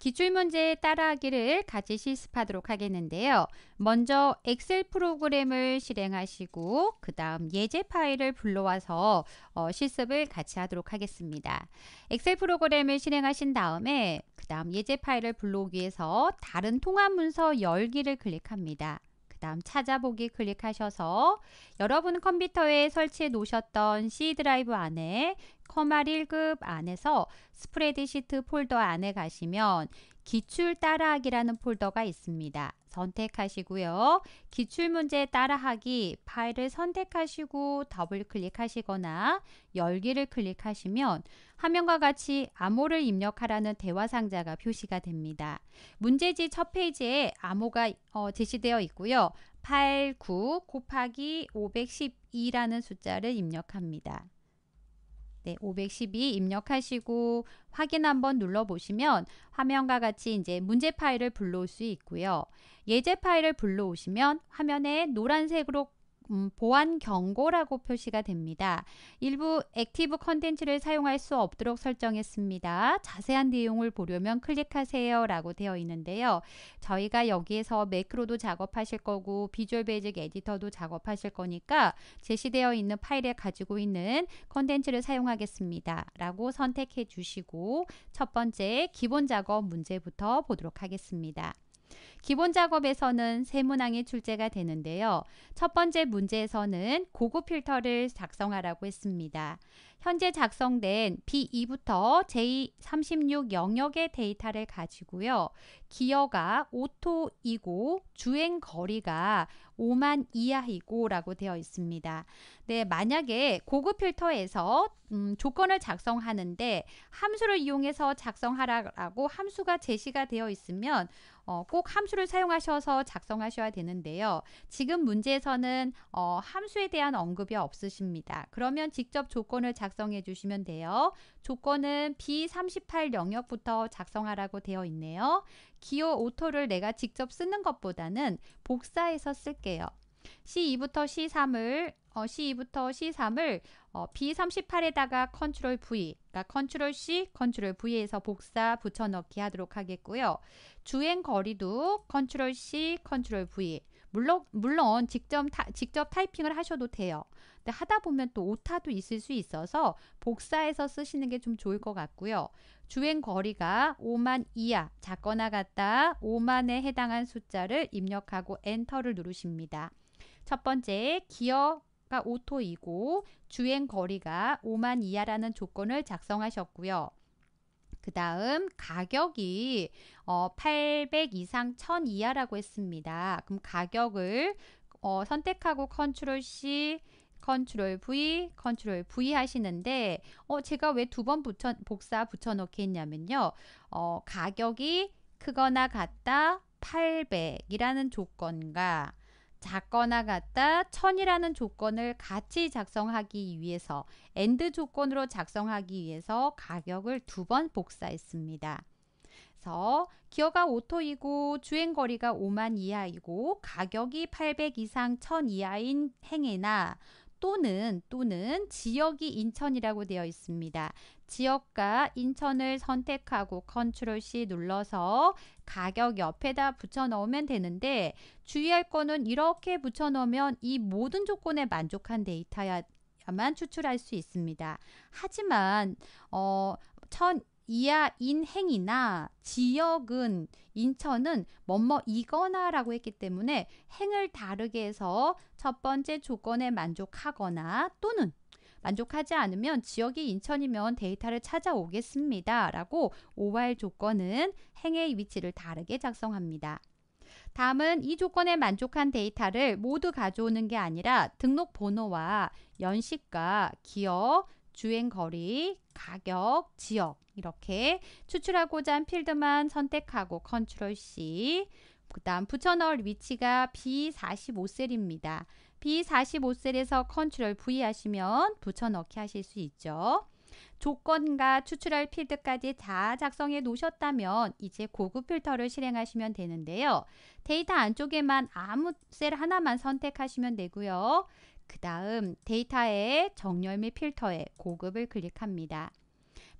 기출문제 에 따라하기를 같이 실습하도록 하겠는데요. 먼저 엑셀 프로그램을 실행하시고 그 다음 예제 파일을 불러와서 어, 실습을 같이 하도록 하겠습니다. 엑셀 프로그램을 실행하신 다음에 그 다음 예제 파일을 불러오기 위해서 다른 통합 문서 열기를 클릭합니다. 그 다음 찾아보기 클릭하셔서 여러분 컴퓨터에 설치해 놓으셨던 C 드라이브 안에 커말 1급 안에서 스프레드시트 폴더 안에 가시면 기출 따라하기라는 폴더가 있습니다. 선택하시고요. 기출문제 따라하기 파일을 선택하시고 더블 클릭하시거나 열기를 클릭하시면 화면과 같이 암호를 입력하라는 대화 상자가 표시가 됩니다. 문제지 첫 페이지에 암호가 어, 제시되어 있고요. 89 곱하기 512라는 숫자를 입력합니다. 네, 512 입력하시고 확인 한번 눌러 보시면 화면과 같이 이제 문제 파일을 불러올 수 있고요. 예제 파일을 불러오시면 화면에 노란색으로 음, 보안 경고라고 표시가 됩니다. 일부 액티브 컨텐츠를 사용할 수 없도록 설정했습니다. 자세한 내용을 보려면 클릭하세요 라고 되어 있는데요. 저희가 여기에서 매크로도 작업하실 거고 비주얼 베이직 에디터도 작업하실 거니까 제시되어 있는 파일에 가지고 있는 컨텐츠를 사용하겠습니다. 라고 선택해 주시고 첫 번째 기본 작업 문제부터 보도록 하겠습니다. 기본 작업에서는 세 문항이 출제가 되는데요. 첫 번째 문제에서는 고급 필터를 작성하라고 했습니다. 현재 작성된 B2부터 J36 영역의 데이터를 가지고요. 기어가 오토이고 주행 거리가 5만 이하이고 라고 되어 있습니다. 네, 만약에 고급 필터에서 음, 조건을 작성하는데 함수를 이용해서 작성하라고 함수가 제시가 되어 있으면 어, 꼭 함수를 사용하셔서 작성하셔야 되는데요. 지금 문제에서는 어, 함수에 대한 언급이 없으십니다. 그러면 직접 조건을 작성해 주시면 돼요. 조건은 B38 영역부터 작성하라고 되어 있네요. 기호 오토를 내가 직접 쓰는 것보다는 복사해서 쓸게요. C2부터 C3을 어, C2부터 C3을 어, B38에다가 컨트롤 V, 그러니까 컨트롤 C, 컨트롤 V에서 복사 붙여넣기 하도록 하겠고요. 주행 거리도 컨트롤 C, 컨트롤 V. 물론 물론 직접 타, 직접 타이핑을 하셔도 돼요. 근데 하다 보면 또 오타도 있을 수 있어서 복사해서 쓰시는 게 좀 좋을 것 같고요. 주행 거리가 5만 이하, 작거나 같다 5만에 해당한 숫자를 입력하고 엔터를 누르십니다. 첫 번째 기어 가5토이고 주행 거리가 5만 이하라는 조건을 작성하셨고요. 그 다음 가격이 어, 800 이상 1000 이하라고 했습니다. 그럼 가격을 어, 선택하고 컨트롤 C 컨트롤 V, 컨트롤 V 하시는데 어 제가 왜 두번 붙여 복사 붙여 넣게 했냐면요. 어 가격이 크거나 같다 800이라는 조건과 작거나 같다 천이라는 조건을 같이 작성하기 위해서 a n 조건으로 작성하기 위해서 가격을 두 번 복사했습니다. 그래서 기어가 오토이고 주행거리가 5만 이하이고 가격이 800 이상 1000 이하인 행위나 또는 또는 지역이 인천이라고 되어 있습니다. 지역과 인천을 선택하고 컨트롤 C 눌러서 가격 옆에다 붙여 넣으면 되는데 주의할 거는 이렇게 붙여 넣으면 이 모든 조건에 만족한 데이터야만 추출할 수 있습니다. 하지만 어, 천 이하인 행이나 지역은 인천은 뭐뭐 이거나라고 했기 때문에 행을 다르게 해서 첫 번째 조건에 만족하거나 또는 만족하지 않으면 지역이 인천이면 데이터를 찾아오겠습니다. 라고 OR 조건은 행의 위치를 다르게 작성합니다. 다음은 이 조건에 만족한 데이터를 모두 가져오는 게 아니라 등록 번호와 연식과 기업, 주행 거리, 가격, 지역 이렇게 추출하고자 한 필드만 선택하고 컨트롤 C 그 다음 붙여넣을 위치가 B45셀입니다. B45셀에서 컨트롤 V 하시면 붙여넣기 하실 수 있죠. 조건과 추출할 필드까지 다 작성해 놓으셨다면 이제 고급 필터를 실행하시면 되는데요. 데이터 안쪽에만 아무 셀 하나만 선택하시면 되고요. 그 다음 데이터의 정렬 및필터에 고급을 클릭합니다.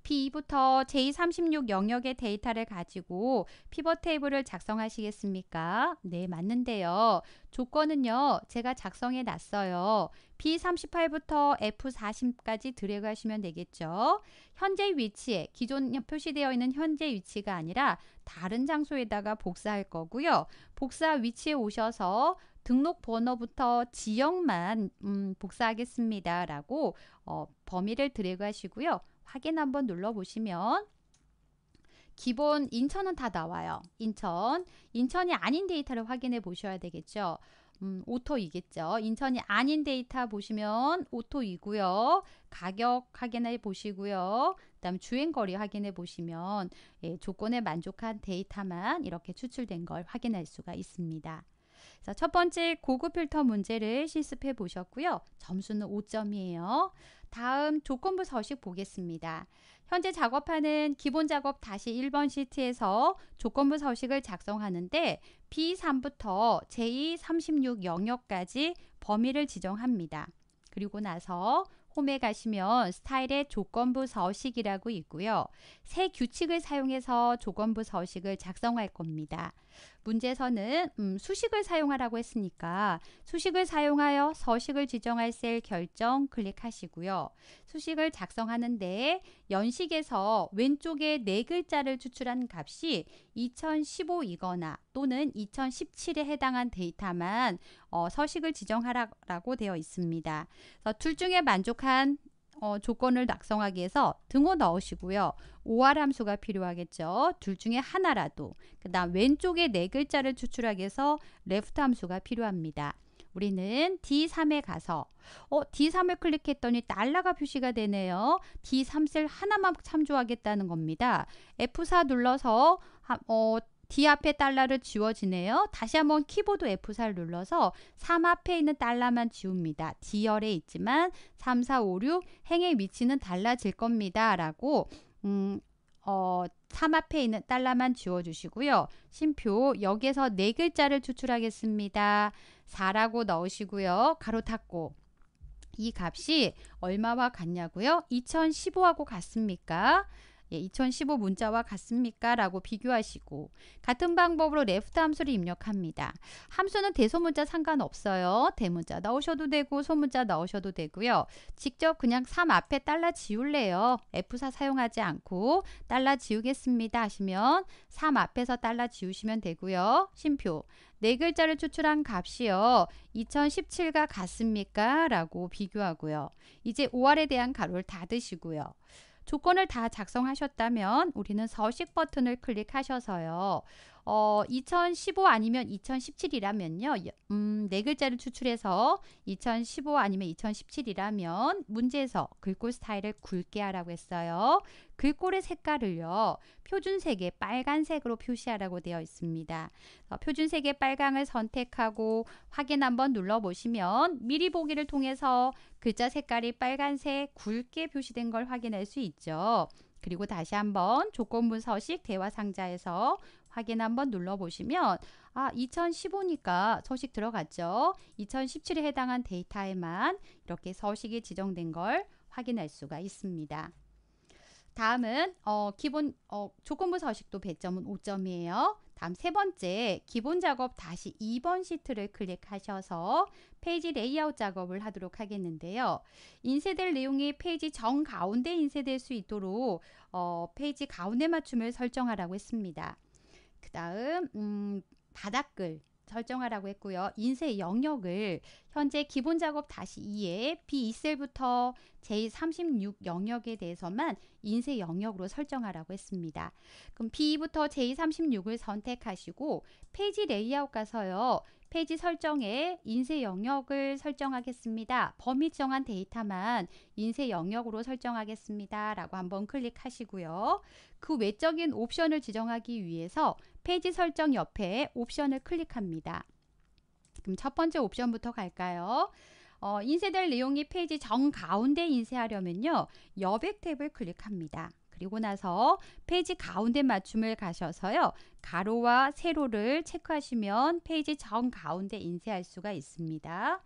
B2부터 J36 영역의 데이터를 가지고 피벗 테이블을 작성하시겠습니까? 네, 맞는데요. 조건은요. 제가 작성해 놨어요. B38부터 F40까지 드래그 하시면 되겠죠. 현재 위치에 기존 표시되어 있는 현재 위치가 아니라 다른 장소에다가 복사할 거고요. 복사 위치에 오셔서 등록 번호부터 지역만 음, 복사하겠습니다. 라고 어, 범위를 드래그 하시고요. 확인 한번 눌러보시면 기본 인천은 다 나와요. 인천, 인천이 아닌 데이터를 확인해 보셔야 되겠죠. 음, 오토이겠죠. 인천이 아닌 데이터 보시면 오토이고요. 가격 확인해 보시고요. 그다음 주행거리 확인해 보시면 예, 조건에 만족한 데이터만 이렇게 추출된 걸 확인할 수가 있습니다. 자, 첫 번째 고급 필터 문제를 실습해 보셨고요. 점수는 5점이에요. 다음 조건부 서식 보겠습니다. 현재 작업하는 기본 작업 다시 1번 시트에서 조건부 서식을 작성하는데 B3부터 J36 영역까지 범위를 지정합니다. 그리고 나서 홈에 가시면 스타일의 조건부 서식이라고 있고요. 새 규칙을 사용해서 조건부 서식을 작성할 겁니다. 문제에서는 음, 수식을 사용하라고 했으니까 수식을 사용하여 서식을 지정할 셀 결정 클릭하시고요. 수식을 작성하는데 연식에서 왼쪽에 네 글자를 추출한 값이 2015이거나 또는 2017에 해당한 데이터만 어, 서식을 지정하라고 되어 있습니다. 둘 중에 만족한 어, 조건을 낙성하기 위해서 등호 넣으시고요. 오알 함수가 필요하겠죠. 둘 중에 하나라도. 그 다음 왼쪽에 네 글자를 추출하기 위해서 레프트 함수가 필요합니다. 우리는 D3에 가서 어, D3을 클릭했더니 달러가 표시가 되네요. D3셀 하나만 참조하겠다는 겁니다. F4 눌러서 어, D 앞에 달러를 지워지네요. 다시 한번 키보드 F4를 눌러서 3 앞에 있는 달러만 지웁니다. D열에 있지만 3, 4, 5, 6 행의 위치는 달라질 겁니다. 라고 음, 어, 3 앞에 있는 달러만 지워주시고요. 심표 여기에서 네 글자를 추출하겠습니다. 4라고 넣으시고요. 가로 닫고 이 값이 얼마와 같냐고요? 2015하고 같습니까? 예, 2015 문자와 같습니까? 라고 비교하시고 같은 방법으로 left 함수를 입력합니다. 함수는 대소문자 상관없어요. 대문자 넣으셔도 되고 소문자 넣으셔도 되고요. 직접 그냥 3 앞에 달라 지울래요. F4 사용하지 않고 달라 지우겠습니다 하시면 3 앞에서 달라 지우시면 되고요. 심표 네 글자를 추출한 값이요. 2017과 같습니까? 라고 비교하고요. 이제 5월에 대한 가로를 닫으시고요. 조건을 다 작성하셨다면 우리는 서식 버튼을 클릭하셔서요. 어, 2015 아니면 2017이라면요. 음, 네 글자를 추출해서 2015 아니면 2017이라면 문제에서 글꼴 스타일을 굵게 하라고 했어요. 글꼴의 색깔을요. 표준색에 빨간색으로 표시하라고 되어 있습니다. 어, 표준색에 빨강을 선택하고 확인 한번 눌러보시면 미리 보기를 통해서 글자 색깔이 빨간색 굵게 표시된 걸 확인할 수 있죠. 그리고 다시 한번 조건문 서식 대화 상자에서 확인 한번 눌러보시면 아 2015니까 서식 들어갔죠. 2017에 해당한 데이터에만 이렇게 서식이 지정된 걸 확인할 수가 있습니다. 다음은 어, 기본 어, 조건부 서식도 배점은 5점이에요. 다음 세 번째 기본 작업 다시 2번 시트를 클릭하셔서 페이지 레이아웃 작업을 하도록 하겠는데요. 인쇄될 내용이 페이지 정 가운데 인쇄될 수 있도록 어, 페이지 가운데 맞춤을 설정하라고 했습니다. 그 다음 음, 바닥글 설정하라고 했고요. 인쇄 영역을 현재 기본 작업 다시 2에 B2셀부터 J36 영역에 대해서만 인쇄 영역으로 설정하라고 했습니다. 그럼 B2부터 J36을 선택하시고 페이지 레이아웃 가서요. 페이지 설정에 인쇄 영역을 설정하겠습니다. 범위 정한 데이터만 인쇄 영역으로 설정하겠습니다. 라고 한번 클릭하시고요. 그 외적인 옵션을 지정하기 위해서 페이지 설정 옆에 옵션을 클릭합니다. 그럼 첫 번째 옵션부터 갈까요? 어, 인쇄될 내용이 페이지 정 가운데 인쇄하려면요. 여백 탭을 클릭합니다. 그리고 나서 페이지 가운데 맞춤을 가셔서요. 가로와 세로를 체크하시면 페이지 정 가운데 인쇄할 수가 있습니다.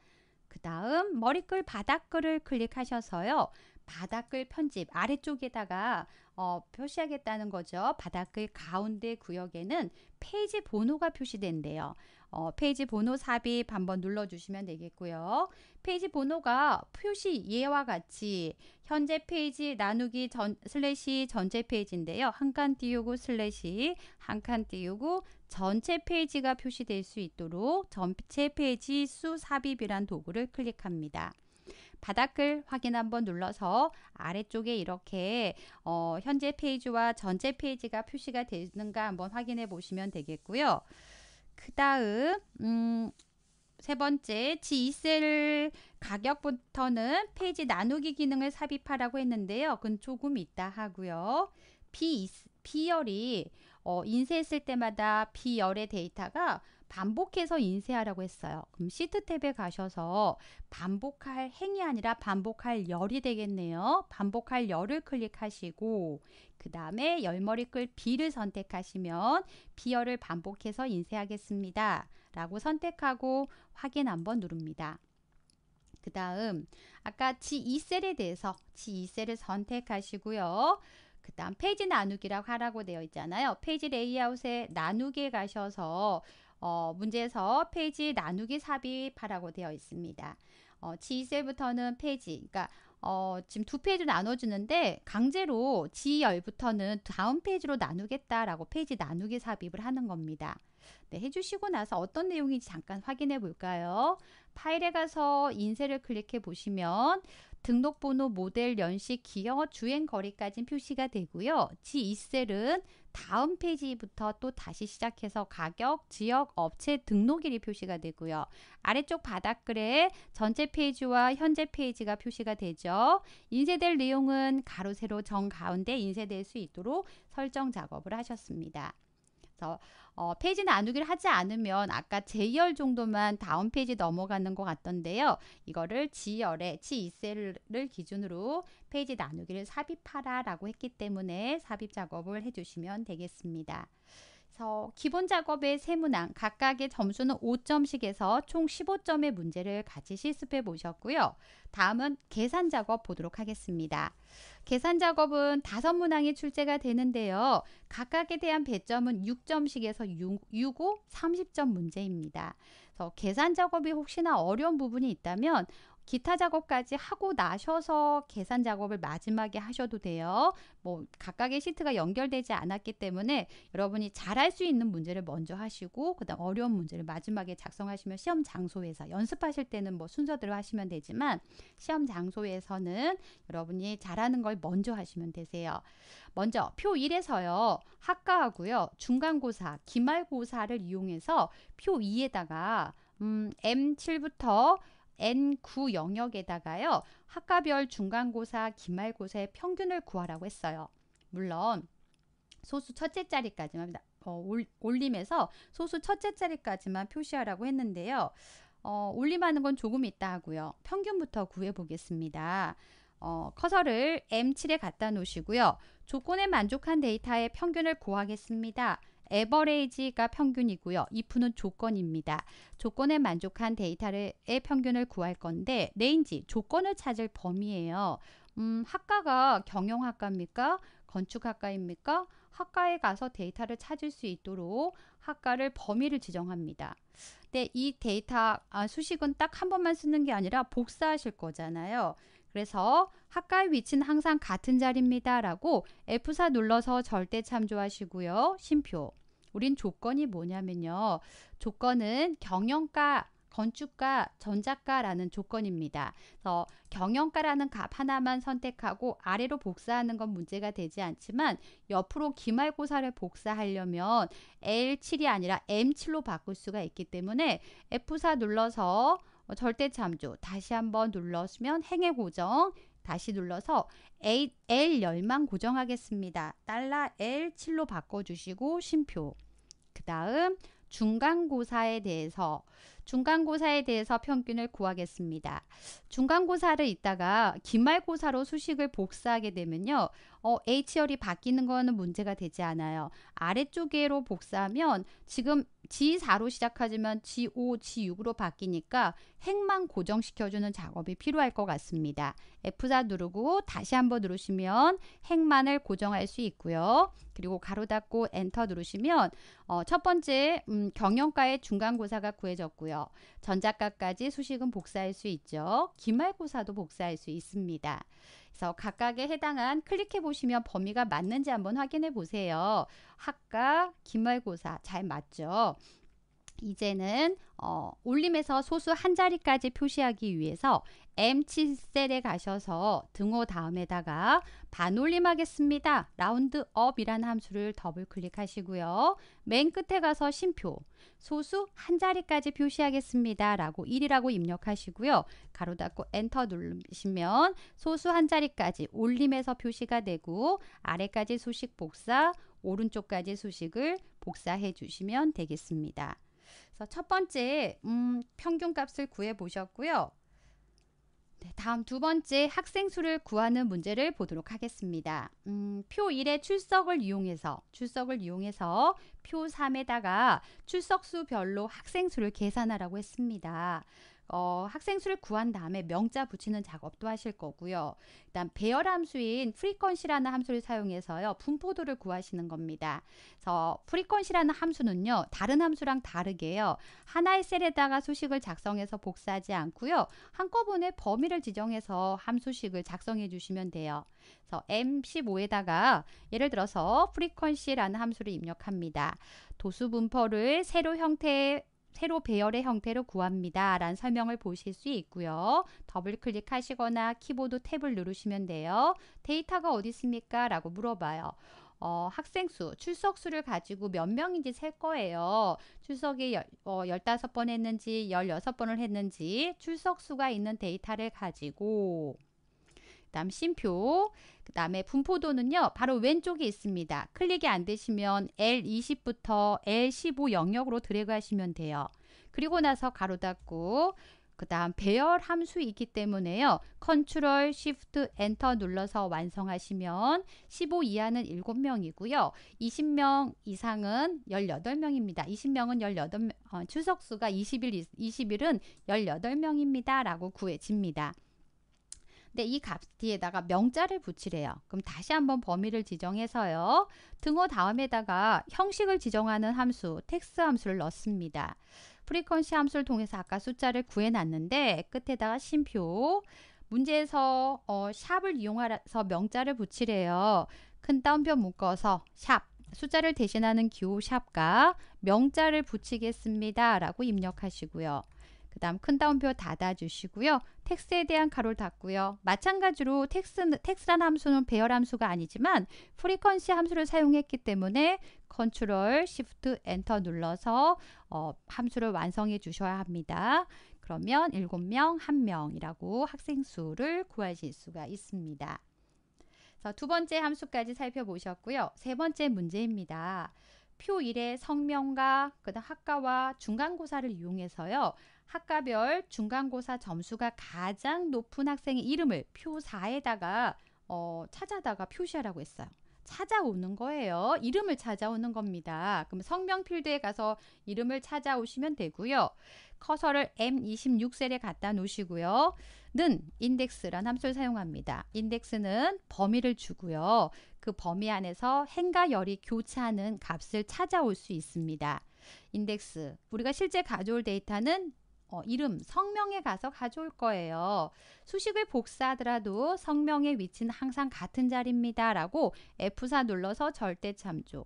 그 다음 머리글 바닥글을 클릭하셔서요. 바닥글 편집 아래쪽에다가 어, 표시하겠다는 거죠. 바닥글 가운데 구역에는 페이지 번호가 표시된대요. 어, 페이지 번호 삽입 한번 눌러주시면 되겠고요. 페이지 번호가 표시 예와 같이 현재 페이지 나누기 전, 슬래시 전제 페이지인데요. 한 칸 띄우고 슬래시 한 칸 띄우고 전체 페이지가 표시될 수 있도록 전체 페이지 수 삽입이란 도구를 클릭합니다. 바닥을 확인 한번 눌러서 아래쪽에 이렇게 어, 현재 페이지와 전체 페이지가 표시가 되는가 한번 확인해 보시면 되겠고요. 그 다음 음, 세 번째 G2셀 가격부터는 페이지 나누기 기능을 삽입하라고 했는데요. 그건 조금 있다 하고요. B, B열이 어, 인쇄했을 때마다 비열의 데이터가 반복해서 인쇄하라고 했어요. 그럼 시트 탭에 가셔서 반복할 행이 아니라 반복할 열이 되겠네요. 반복할 열을 클릭하시고 그 다음에 열머리 끌 B를 선택하시면 B열을 반복해서 인쇄하겠습니다. 라고 선택하고 확인 한번 누릅니다. 그 다음 아까 G2셀에 대해서 G2셀을 선택하시고요. 그 다음 페이지 나누기라고 하라고 되어 있잖아요. 페이지 레이아웃에 나누기에 가셔서 어, 문제에서 페이지 나누기 삽입하라고 되어 있습니다. 어, G7부터는 페이지, 그러니까 어, 지금 두 페이지로 나눠주는데 강제로 g 1부터는 다음 페이지로 나누겠다라고 페이지 나누기 삽입을 하는 겁니다. 네, 해주시고 나서 어떤 내용인지 잠깐 확인해 볼까요? 파일에 가서 인쇄를 클릭해 보시면 등록번호, 모델, 연식, 기어, 주행 거리까지 표시가 되고요. G2셀은 다음 페이지부터 또 다시 시작해서 가격, 지역, 업체 등록일이 표시가 되고요. 아래쪽 바닥글에 전체 페이지와 현재 페이지가 표시가 되죠. 인쇄될 내용은 가로 세로 정 가운데 인쇄될 수 있도록 설정 작업을 하셨습니다. 그래서 어, 페이지 나누기를 하지 않으면 아까 제열 정도만 다음 페이지 넘어가는 것 같던데요. 이거를 지열에 지2셀을 기준으로 페이지 나누기를 삽입하라 라고 했기 때문에 삽입 작업을 해주시면 되겠습니다. 그래서 기본 작업의 세 문항 각각의 점수는 5점씩에서 총 15점의 문제를 같이 실습해 보셨고요. 다음은 계산 작업 보도록 하겠습니다. 계산 작업은 다섯 문항이 출제가 되는데요. 각각에 대한 배점은 6점씩에서 6, 6 5, 30점 문제입니다. 그래서 계산 작업이 혹시나 어려운 부분이 있다면 기타 작업까지 하고 나셔서 계산 작업을 마지막에 하셔도 돼요. 뭐 각각의 시트가 연결되지 않았기 때문에 여러분이 잘할 수 있는 문제를 먼저 하시고 그다음 어려운 문제를 마지막에 작성하시면 시험 장소에서 연습하실 때는 뭐 순서대로 하시면 되지만 시험 장소에서는 여러분이 잘하는 걸 먼저 하시면 되세요. 먼저 표 1에서요. 학과하고요. 중간고사, 기말고사를 이용해서 표 2에다가 음, M7부터 N9 영역에다가요. 학과별 중간고사, 기말고사의 평균을 구하라고 했어요. 물론 소수 첫째 자리까지만 어, 올림에서 소수 첫째 자리까지만 표시하라고 했는데요. 어, 올림하는 건 조금 있다 하고요. 평균부터 구해 보겠습니다. 어, 커서를 M7에 갖다 놓으시고요. 조건에 만족한 데이터의 평균을 구하겠습니다. 에버레이지가 평균이고요. if는 조건입니다. 조건에 만족한 데이터의 평균을 구할 건데 레인지 조건을 찾을 범위예요. 음, 학과가 경영학과입니까? 건축학과입니까? 학과에 가서 데이터를 찾을 수 있도록 학과를 범위를 지정합니다. 근데 이 데이터 아, 수식은 딱 한 번만 쓰는 게 아니라 복사하실 거잖아요. 그래서 학과의 위치는 항상 같은 자리입니다. 라고 F4 눌러서 절대 참조하시고요. 심표. 우린 조건이 뭐냐면요. 조건은 경영가 건축가, 전작가라는 조건입니다. 그래서 경영가라는 값 하나만 선택하고 아래로 복사하는 건 문제가 되지 않지만 옆으로 기말고사를 복사하려면 L7이 아니라 M7로 바꿀 수가 있기 때문에 F4 눌러서 절대 참조 다시 한번 눌러주면 행의 고정 다시 눌러서 l 1 0만 고정하겠습니다. 달러 L7로 바꿔주시고 심표 그 다음 중간고사에 대해서 중간고사에 대해서 평균을 구하겠습니다. 중간고사를 있다가 기말고사로 수식을 복사하게 되면요. 어, H열이 바뀌는 거는 문제가 되지 않아요. 아래쪽으로 복사하면 지금 G4로 시작하지만 G5, G6으로 바뀌니까 행만 고정시켜주는 작업이 필요할 것 같습니다. F4 누르고 다시 한번 누르시면 행만을 고정할 수 있고요. 그리고 가로 닫고 엔터 누르시면 어, 첫 번째 음, 경영과의 중간고사가 구해졌고요. 전작과까지 수식은 복사할 수 있죠. 기말고사도 복사할 수 있습니다. 그래서 각각에 해당한 클릭해 보시면 범위가 맞는지 한번 확인해 보세요. 학과, 기말고사 잘 맞죠? 이제는 어, 올림에서 소수 한 자리까지 표시하기 위해서 M7셀에 가셔서 등호 다음에다가 반올림 하겠습니다. 라운드 업이라는 함수를 더블 클릭하시고요. 맨 끝에 가서 심표 소수 한 자리까지 표시하겠습니다. 라고 1이라고 입력하시고요. 가로 닫고 엔터 누르시면 소수 한 자리까지 올림에서 표시가 되고 아래까지 수식 복사 오른쪽까지 수식을 복사해 주시면 되겠습니다. 그래서 첫 번째 음, 평균값을 구해 보셨고요. 네, 다음 두 번째 학생 수를 구하는 문제를 보도록 하겠습니다. 음, 표 1의 출석을 이용해서 출석을 이용해서 표 3에다가 출석 수별로 학생 수를 계산하라고 했습니다. 어, 학생 수를 구한 다음에 명자 붙이는 작업도 하실 거고요. 일단 배열 함수인 프리퀀시라는 함수를 사용해서요. 분포도를 구하시는 겁니다. 그래서 프리퀀시라는 함수는요. 다른 함수랑 다르게요. 하나의 셀에다가 수식을 작성해서 복사하지 않고요. 한꺼번에 범위를 지정해서 함수식을 작성해 주시면 돼요. 그래서 M15에다가 예를 들어서 프리퀀시라는 함수를 입력합니다. 도수 분포를 세로 형태의 세로 배열의 형태로 구합니다. 라는 설명을 보실 수 있고요. 더블 클릭하시거나 키보드 탭을 누르시면 돼요. 데이터가 어디 있습니까? 라고 물어봐요. 어, 학생 수, 출석 수를 가지고 몇 명인지 셀 거예요. 출석이 열, 어, 15번 했는지 16번을 했는지 출석 수가 있는 데이터를 가지고 그 다음 심표, 그 다음에 분포도는요. 바로 왼쪽에 있습니다. 클릭이 안 되시면 L20부터 L15 영역으로 드래그 하시면 돼요. 그리고 나서 가로 닫고 그 다음 배열 함수 있기 때문에요. 컨트롤, 쉬프트, 엔터 눌러서 완성하시면 15 이하는 7명이고요. 20명 이상은 18명입니다. 20명은 18명, 어, 추석수가 20일, 20일은 18명입니다. 라고 구해집니다. 근데 네, 이 값 뒤에다가 명자를 붙이래요. 그럼 다시 한번 범위를 지정해서요. 등호 다음에다가 형식을 지정하는 함수, 텍스 함수를 넣습니다. 프리퀀시 함수를 통해서 아까 숫자를 구해놨는데 끝에다가 심표 문제에서 어, 샵을 이용해서 명자를 붙이래요. 큰 따옴표 묶어서 샵 숫자를 대신하는 기호 샵과 명자를 붙이겠습니다. 라고 입력하시고요. 그 다음 큰 따옴표 닫아주시고요. 텍스에 대한 가로를 닫고요. 마찬가지로 텍스, 텍스란 함수는 배열 함수가 아니지만 프리퀀시 함수를 사용했기 때문에 컨트롤, 시프트, 엔터 눌러서 어, 함수를 완성해 주셔야 합니다. 그러면 7명, 1명이라고 학생 수를 구하실 수가 있습니다. 두 번째 함수까지 살펴보셨고요. 세 번째 문제입니다. 표 1의 성명과 그다음 학과와 중간고사를 이용해서요. 학과별 중간고사 점수가 가장 높은 학생의 이름을 표4에다가 어, 찾아다가 표시하라고 했어요. 찾아오는 거예요. 이름을 찾아오는 겁니다. 그럼 성명 필드에 가서 이름을 찾아오시면 되고요. 커서를 M26셀에 갖다 놓으시고요. 는 인덱스란 함수를 사용합니다. 인덱스는 범위를 주고요. 그 범위 안에서 행과 열이 교차하는 값을 찾아올 수 있습니다. 인덱스 우리가 실제 가져올 데이터는 어, 이름, 성명에 가서 가져올 거예요. 수식을 복사하더라도 성명의 위치는 항상 같은 자리입니다. 라고 F4 눌러서 절대 참조.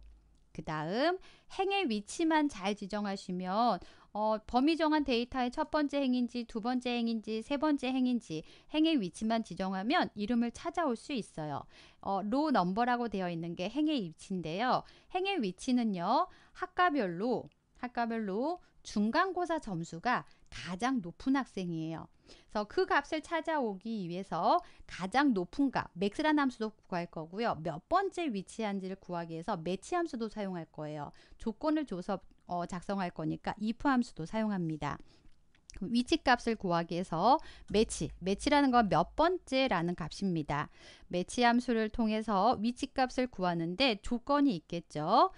그 다음 행의 위치만 잘 지정하시면 어, 범위 정한 데이터의 첫 번째 행인지 두 번째 행인지 세 번째 행인지 행의 위치만 지정하면 이름을 찾아올 수 있어요. 어, 로 넘버라고 되어 있는 게 행의 위치인데요. 행의 위치는요. 학과별로 학과별로 중간고사 점수가 가장 높은 학생이에요. 그래서 그 값을 찾아오기 위해서 가장 높은 값, 맥스란 함수도 구할 거고요. 몇 번째 위치한지를 구하기 위해서 매치 함수도 사용할 거예요. 조건을 줘서 어, 작성할 거니까 if 함수도 사용합니다. 위치 값을 구하기 위해서 매치, 매치라는 건 몇 번째라는 값입니다. 매치 함수를 통해서 위치 값을 구하는데 조건이 있겠죠.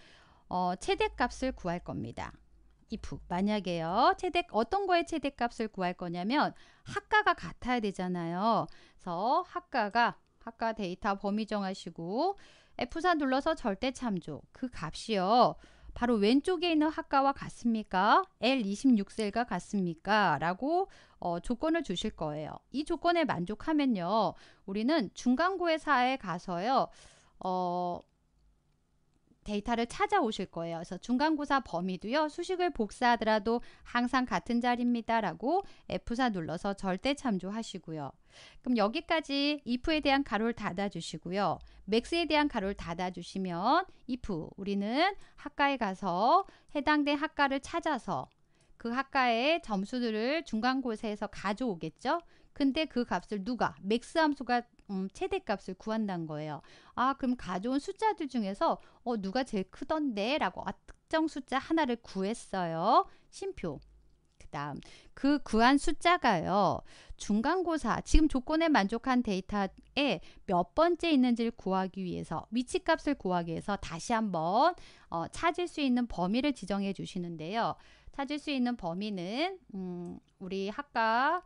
어, 최대 값을 구할 겁니다. if 만약에요. 최대 어떤 거의 최대값을 구할 거냐면 학과가 같아야 되잖아요. 그래서 학과가 학과 데이터 범위 정하시고 F4 눌러서 절대 참조 그 값이요. 바로 왼쪽에 있는 학과와 같습니까? L26셀과 같습니까? 라고 어, 조건을 주실 거예요. 이 조건에 만족하면요. 우리는 중간고의 사에 가서요. 어, 데이터를 찾아오실 거예요. 그래서 중간고사 범위도요. 수식을 복사하더라도 항상 같은 자리입니다라고 F4 눌러서 절대 참조하시고요. 그럼 여기까지 if에 대한 가로를 닫아주시고요. max에 대한 가로를 닫아주시면 if 우리는 학과에 가서 해당된 학과를 찾아서 그 학과의 점수들을 중간고사에서 가져오겠죠. 근데 그 값을 누가 맥스 함수가 음, 최대값을 구한다는 거예요. 아 그럼 가져온 숫자들 중에서 어 누가 제일 크던데 라고 특정 숫자 하나를 구했어요. 심표 그 다음 그 구한 숫자가요. 중간고사 지금 조건에 만족한 데이터에 몇 번째 있는지를 구하기 위해서 위치값을 구하기 위해서 다시 한번 어, 찾을 수 있는 범위를 지정해 주시는데요. 찾을 수 있는 범위는 음, 우리 학과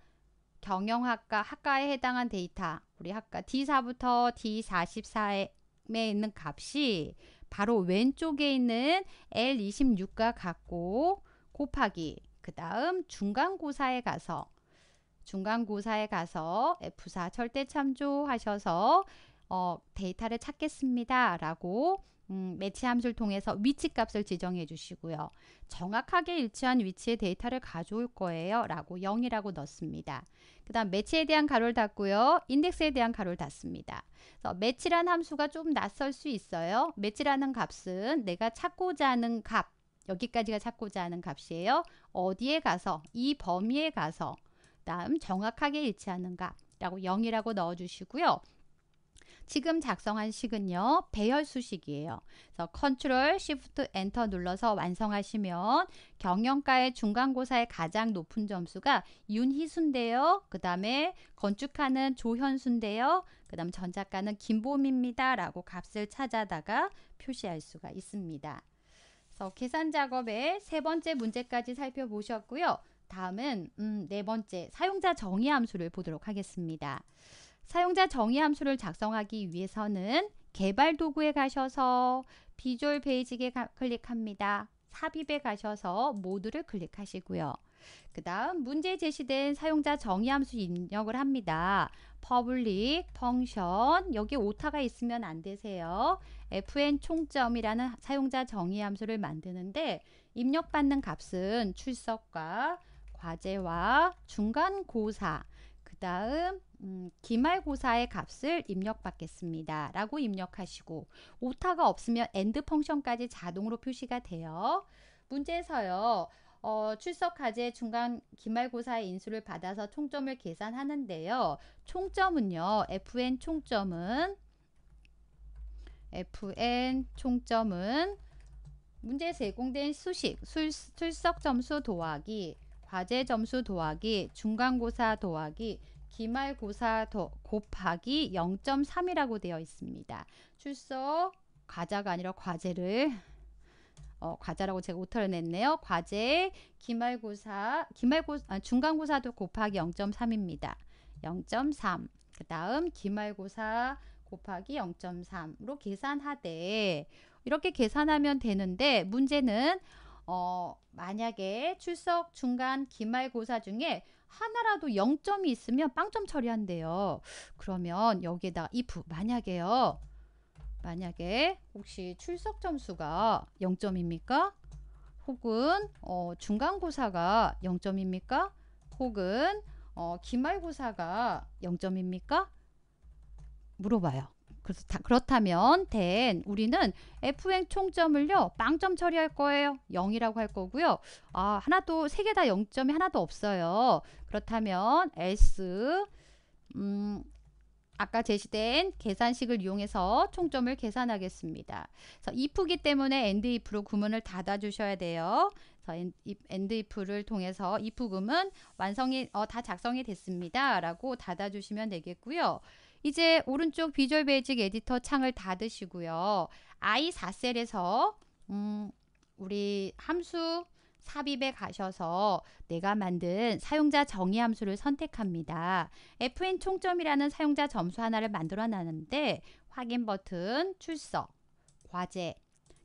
경영학과 학과에 해당한 데이터 우리 학과 D4부터 D44에 있는 값이 바로 왼쪽에 있는 L26과 같고 곱하기 그 다음 중간고사에 가서 중간고사에 가서 F4 절대 참조하셔서 어, 데이터를 찾겠습니다 라고 음, 매치 함수를 통해서 위치값을 지정해 주시고요. 정확하게 일치한 위치의 데이터를 가져올 거예요. 라고 0이라고 넣습니다. 그 다음 매치에 대한 가로를 닫고요. 인덱스에 대한 가로를 닫습니다. 매치란 함수가 좀 낯설 수 있어요. 매치라는 값은 내가 찾고자 하는 값 여기까지가 찾고자 하는 값이에요. 어디에 가서 이 범위에 가서 다음 정확하게 일치하는 값 라고 0이라고 넣어주시고요. 지금 작성한 식은요. 배열수식이에요. 그래서 컨트롤 시프트 엔터 눌러서 완성하시면 경영가의 중간고사의 가장 높은 점수가 윤희순데요. 그 다음에 건축하는 조현순데요. 그 다음 전작가는 김보입니다 라고 값을 찾아다가 표시할 수가 있습니다. 그래서 계산 작업의 세 번째 문제까지 살펴보셨고요. 다음은 음, 네 번째 사용자 정의 함수를 보도록 하겠습니다. 사용자 정의 함수를 작성하기 위해서는 개발 도구에 가셔서 비주얼 베이직에 가, 클릭합니다. 삽입에 가셔서 모두를 클릭하시고요. 그 다음 문제 에 제시된 사용자 정의 함수 입력을 합니다. public, function, 여기 오타가 있으면 안 되세요. fn 총점이라는 사용자 정의 함수를 만드는데 입력받는 값은 출석과 과제와 중간고사, 다음 음, 기말고사의 값을 입력받겠습니다. 라고 입력하시고 오타가 없으면 엔드 펑션까지 자동으로 표시가 돼요. 문제에서요. 어, 출석 과제 중간 기말고사의 인수를 받아서 총점을 계산하는데요. 총점은요. FN 총점은 FN 총점은 문제 제공된 수식, 술, 출석 점수 도하기, 과제 점수 도하기, 중간고사 도하기, 기말고사 더 곱하기 0.3이라고 되어 있습니다. 출석 과자가 아니라 과제를 어, 과자라고 제가 오타를 냈네요. 과제 기말고사 기말고 아, 중간고사도 곱하기 0.3입니다. 0.3. 그다음 기말고사 곱하기 0.3로 계산하되 이렇게 계산하면 되는데 문제는 어, 만약에 출석 중간 기말고사 중에 하나라도 0점이 있으면 빵점 처리한대요. 그러면 여기에다 if 만약에요. 만약에 혹시 출석 점수가 영점입니까 혹은 어, 중간고사가 영점입니까 혹은 어, 기말고사가 영점입니까 물어봐요. 그렇다, 그렇다면 된 우리는 F행 총점을요. 0점 처리할 거예요. 0이라고 할 거고요. 아, 하나도 세 개 다 0점이 하나도 없어요. 그렇다면 S 음, 아까 제시된 계산식을 이용해서 총점을 계산하겠습니다. 그래서 if기 때문에 and if로 구문을 닫아 주셔야 돼요. 그래서 and if를 통해서 if 구문 완성이 어, 다 작성이 됐습니다라고 닫아 주시면 되겠고요. 이제 오른쪽 비주얼 베이직 에디터 창을 닫으시고요. I4셀에서 음, 우리 함수 삽입에 가셔서 내가 만든 사용자 정의 함수를 선택합니다. fn 총점이라는 사용자 점수 하나를 만들어 놨는데 확인 버튼, 출석, 과제,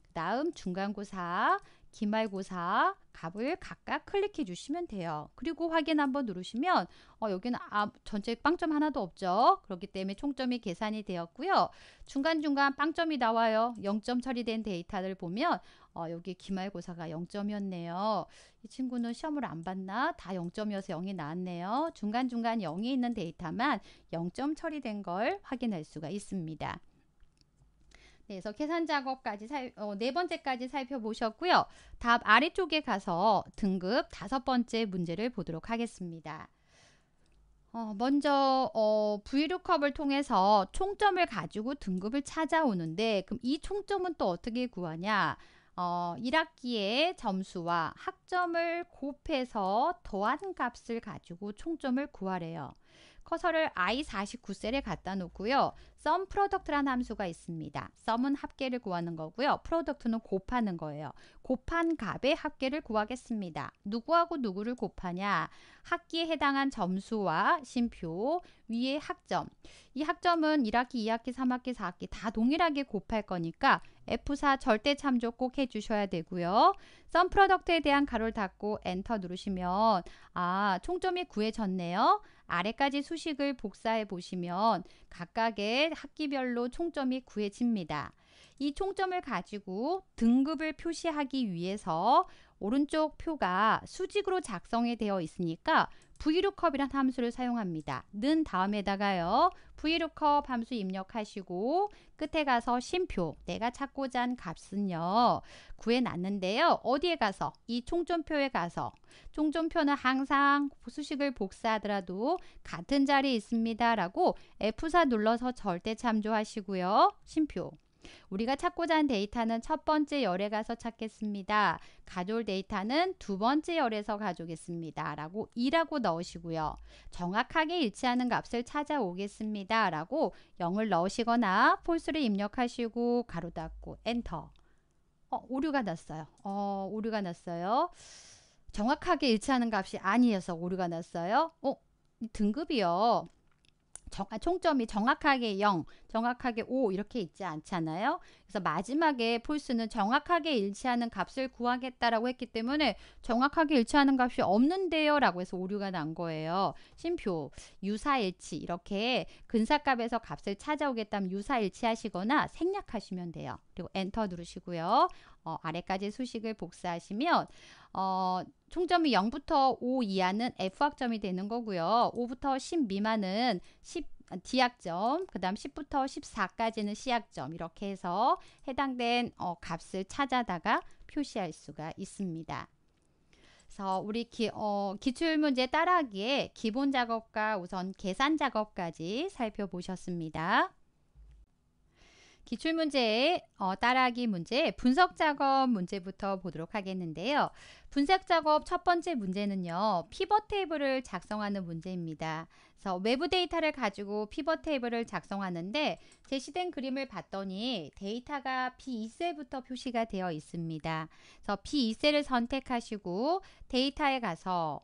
그 다음 중간고사, 기말고사 값을 각각 클릭해 주시면 돼요. 그리고 확인 한번 누르시면 어, 여기는 아, 전체 빵점 하나도 없죠. 그렇기 때문에 총점이 계산이 되었고요. 중간중간 빵점이 나와요. 0점 처리된 데이터를 보면 어, 여기 기말고사가 0점이었네요. 이 친구는 시험을 안 봤나? 다 0점이어서 0이 나왔네요. 중간중간 0이 있는 데이터만 0점 처리된 걸 확인할 수가 있습니다. 그래서 계산 작업까지 살, 어, 네 번째까지 살펴보셨고요. 답 아래쪽에 가서 등급 다섯 번째 문제를 보도록 하겠습니다. 어, 먼저 어, 브이 o 컵을 통해서 총점을 가지고 등급을 찾아오는데 그럼 이 총점은 또 어떻게 구하냐? 어, 1학기의 점수와 학점을 곱해서 더한 값을 가지고 총점을 구하래요. 커서를 i49셀에 갖다 놓고요. sum product라는 함수가 있습니다. sum은 합계를 구하는 거고요. product는 곱하는 거예요. 곱한 값의 합계를 구하겠습니다. 누구하고 누구를 곱하냐? 학기에 해당한 점수와 심표, 위의 학점. 이 학점은 1학기, 2학기, 3학기, 4학기 다 동일하게 곱할 거니까 F4 절대 참조 꼭 해주셔야 되고요. 썸 프로덕트에 대한 가로를 닫고 엔터 누르시면 아 총점이 구해졌네요. 아래까지 수식을 복사해 보시면 각각의 학기별로 총점이 구해집니다. 이 총점을 가지고 등급을 표시하기 위해서 오른쪽 표가 수직으로 작성이 되어 있으니까 VLOOKUP이란 함수를 사용합니다. 는 다음에다가요. VLOOKUP 함수 입력하시고 끝에 가서 심표 내가 찾고자 한 값은요. 구해놨는데요. 어디에 가서 이 총점표에 가서 총점표는 항상 수식을 복사하더라도 같은 자리에 있습니다. 라고 F4 눌러서 절대 참조하시고요. 심표 우리가 찾고자 한 데이터는 첫 번째 열에 가서 찾겠습니다. 가져올 데이터는 두 번째 열에서 가져오겠습니다. 라고 2라고 넣으시고요. 정확하게 일치하는 값을 찾아오겠습니다. 라고 0을 넣으시거나 폴스를 입력하시고 가로 닫고 엔터 어, 오류가 났어요. 어, 오류가 났어요. 정확하게 일치하는 값이 아니어서 오류가 났어요. 어, 등급이요. 정, 아, 총점이 정확하게 0, 정확하게 5 이렇게 있지 않잖아요. 그래서 마지막에 폴스는 정확하게 일치하는 값을 구하겠다라고 했기 때문에 정확하게 일치하는 값이 없는데요 라고 해서 오류가 난 거예요. 심표, 유사일치 이렇게 근사값에서 값을 찾아오겠다면 유사일치 하시거나 생략하시면 돼요. 그리고 엔터 누르시고요. 어, 아래까지 수식을 복사하시면 어, 총점이 0부터 5 이하는 F학점이 되는 거고요. 5부터 10 미만은 10 D학점, 그 다음 10부터 14까지는 C학점 이렇게 해서 해당된 어, 값을 찾아다가 표시할 수가 있습니다. 그래서 우리 기, 어, 기출문제 따라하기에 기본 작업과 우선 계산 작업까지 살펴보셨습니다. 기출문제, 어, 따라하기 문제, 분석작업 문제부터 보도록 하겠는데요. 분석작업 첫 번째 문제는요. 피벗 테이블을 작성하는 문제입니다. 그래서 외부 데이터를 가지고 피벗 테이블을 작성하는데 제시된 그림을 봤더니 데이터가 B2셀부터 표시가 되어 있습니다. 그래서 B2셀을 선택하시고 데이터에 가서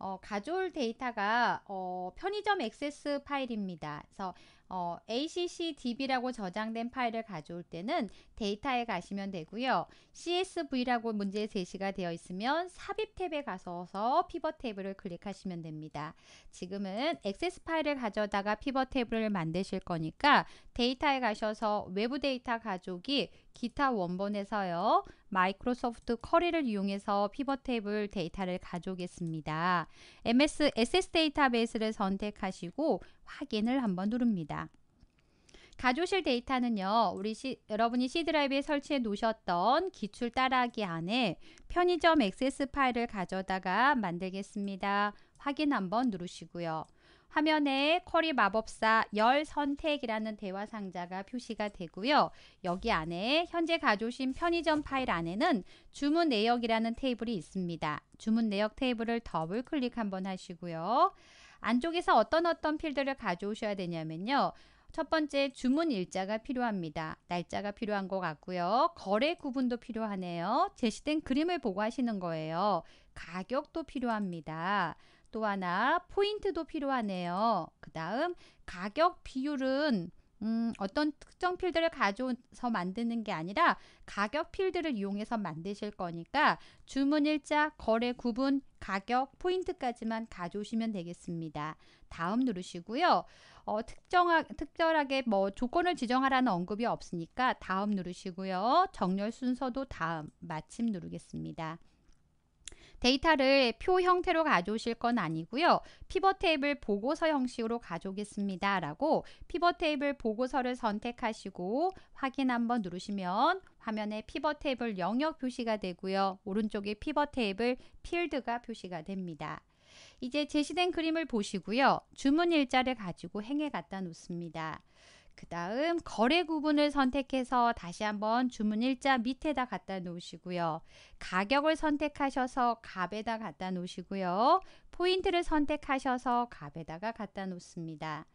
어, 가져올 데이터가 어, 편의점 액세스 파일입니다. 그래서 어, ACCDB라고 저장된 파일을 가져올 때는 데이터에 가시면 되고요. CSV라고 문제 제시가 되어 있으면 삽입 탭에 가서서 피벗 탭을 클릭하시면 됩니다. 지금은 액세스 파일을 가져다가 피벗 탭을 만드실 거니까 데이터에 가셔서 외부 데이터 가족이 기타 원본에서요. 마이크로소프트 커리를 이용해서 피벗 테이블 데이터를 가져오겠습니다. MS SS 데이터베이스를 선택하시고 확인을 한번 누릅니다. 가조실 데이터는요. 우리 시, 여러분이 C드라이브에 설치해 놓으셨던 기출 따라하기 안에 편의점 액세스 파일을 가져다가 만들겠습니다. 확인 한번 누르시고요. 화면에 커리 마법사 열 선택이라는 대화 상자가 표시가 되고요. 여기 안에 현재 가져오신 편의점 파일 안에는 주문 내역이라는 테이블이 있습니다. 주문 내역 테이블을 더블 클릭 한번 하시고요. 안쪽에서 어떤 어떤 필드를 가져오셔야 되냐면요. 첫 번째 주문 일자가 필요합니다. 날짜가 필요한 것 같고요. 거래 구분도 필요하네요. 제시된 그림을 보고 하시는 거예요. 가격도 필요합니다. 또 하나 포인트도 필요하네요. 그 다음 가격 비율은 음, 어떤 특정 필드를 가져서 만드는 게 아니라 가격 필드를 이용해서 만드실 거니까 주문 일자, 거래 구분, 가격, 포인트까지만 가져오시면 되겠습니다. 다음 누르시고요. 어, 특정하, 특별하게 뭐 조건을 지정하라는 언급이 없으니까 다음 누르시고요. 정렬 순서도 다음 마침 누르겠습니다. 데이터를 표 형태로 가져오실 건 아니고요. 피벗 테이블 보고서 형식으로 가져오겠습니다. 라고 피벗 테이블 보고서를 선택하시고 확인 한번 누르시면 화면에 피벗 테이블 영역 표시가 되고요. 오른쪽에 피벗 테이블 필드가 표시가 됩니다. 이제 제시된 그림을 보시고요. 주문 일자를 가지고 행에 갖다 놓습니다. 그 다음 거래 구분을 선택해서 다시 한번 주문 일자 밑에다 갖다 놓으시고요. 가격을 선택하셔서 값에다 갖다 놓으시고요. 포인트를 선택하셔서 값에다가 갖다 놓습니다.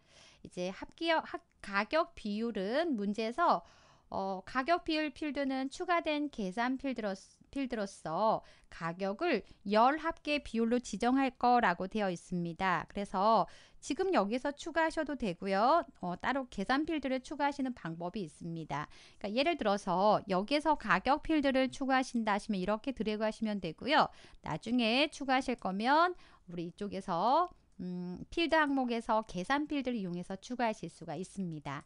이제 합기어, 합, 가격 비율은 문제에서 어, 가격 비율 필드는 추가된 계산 필드로, 필드로서 가격을 열 합계 비율로 지정할 거라고 되어 있습니다. 그래서 지금 여기서 추가하셔도 되고요. 어, 따로 계산 필드를 추가하시는 방법이 있습니다. 그러니까 예를 들어서 여기서 가격 필드를 추가하신다 하시면 이렇게 드래그 하시면 되고요. 나중에 추가하실 거면 우리 이쪽에서 음, 필드 항목에서 계산 필드를 이용해서 추가하실 수가 있습니다.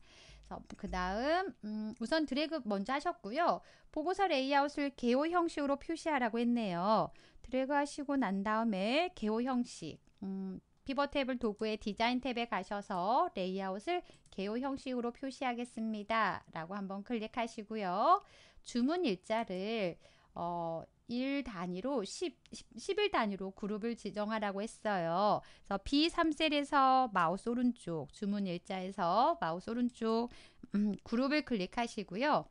그 다음 음, 우선 드래그 먼저 하셨고요. 보고서 레이아웃을 개호 형식으로 표시하라고 했네요. 드래그 하시고 난 다음에 개호 형식 음, 피벗 탭을 도구의 디자인 탭에 가셔서 레이아웃을 개요 형식으로 표시하겠습니다. 라고 한번 클릭하시고요. 주문 일자를 어, 1 단위로 10, 11 단위로 그룹을 지정하라고 했어요. 그래서 B3셀에서 마우스 오른쪽, 주문 일자에서 마우스 오른쪽 음, 그룹을 클릭하시고요.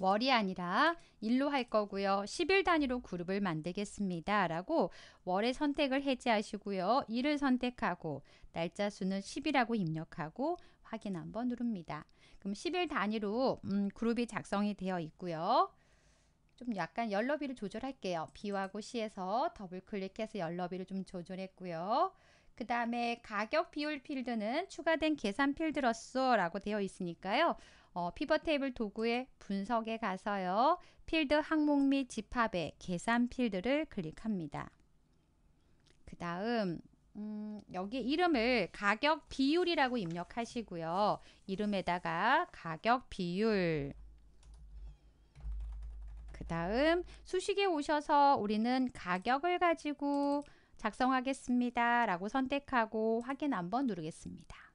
월이 아니라 일로 할 거고요. 10일 단위로 그룹을 만들겠습니다. 라고 월의 선택을 해제하시고요. 일을 선택하고 날짜 수는 10이라고 입력하고 확인 한번 누릅니다. 그럼 10일 단위로 음, 그룹이 작성이 되어 있고요. 좀 약간 연러비를 조절할게요. B하고 C에서 더블 클릭해서 연러비를 좀 조절했고요. 그 다음에 가격 비율 필드는 추가된 계산 필드로서 라고 되어 있으니까요. 어, 피벗 테이블 도구의 분석에 가서요. 필드 항목 및 집합의 계산 필드를 클릭합니다. 그 다음 음, 여기 이름을 가격 비율이라고 입력하시고요. 이름에다가 가격 비율 그 다음 수식에 오셔서 우리는 가격을 가지고 작성하겠습니다 라고 선택하고 확인 한번 누르겠습니다.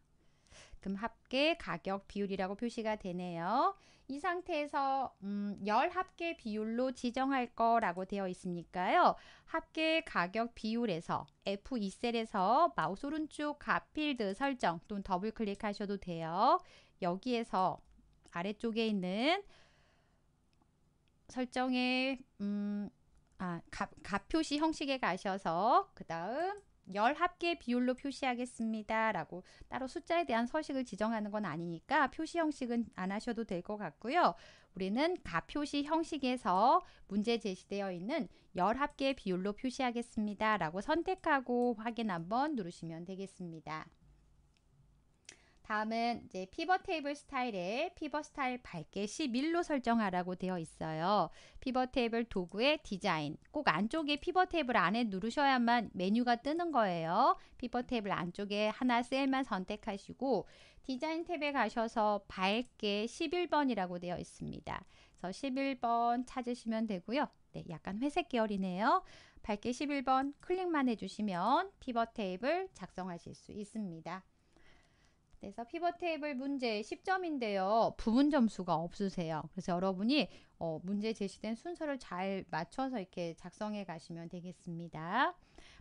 같은 합계 가격 비율이라고 표시가 되네요. 이 상태에서 음, 열 합계 비율로 지정할 거라고 되어 있으니까요. 합계 가격 비율에서 F2셀에서 마우스 오른쪽 가필드 설정 또는 더블 클릭하셔도 돼요. 여기에서 아래쪽에 있는 설정의 음, 아, 가, 가표시 형식에 가셔서 그 다음 열 합계 비율로 표시하겠습니다. 라고 따로 숫자에 대한 서식을 지정하는 건 아니니까 표시 형식은 안 하셔도 될 것 같고요. 우리는 가표시 형식에서 문제 제시되어 있는 열 합계 비율로 표시하겠습니다. 라고 선택하고 확인 한번 누르시면 되겠습니다. 다음은 이제 피벗 테이블 스타일에 피벗 스타일 밝게 11로 설정하라고 되어 있어요. 피벗 테이블 도구의 디자인 꼭 안쪽에 피벗 테이블 안에 누르셔야만 메뉴가 뜨는 거예요. 피벗 테이블 안쪽에 하나 셀만 선택하시고 디자인 탭에 가셔서 밝게 11번이라고 되어 있습니다. 그래서 11번 찾으시면 되고요. 네, 약간 회색 계열이네요. 밝게 11번 클릭만 해주시면 피벗 테이블 작성하실 수 있습니다. 그래서 피벗 테이블 문제 10점인데요. 부분 점수가 없으세요. 그래서 여러분이 어, 문제 제시된 순서를 잘 맞춰서 이렇게 작성해 가시면 되겠습니다.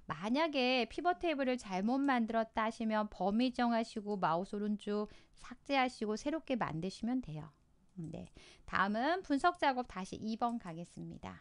만약에 피벗 테이블을 잘못 만들었다 하시면 범위 정하시고 마우스 오른쪽 삭제하시고 새롭게 만드시면 돼요. 네. 다음은 분석 작업 다시 2번 가겠습니다.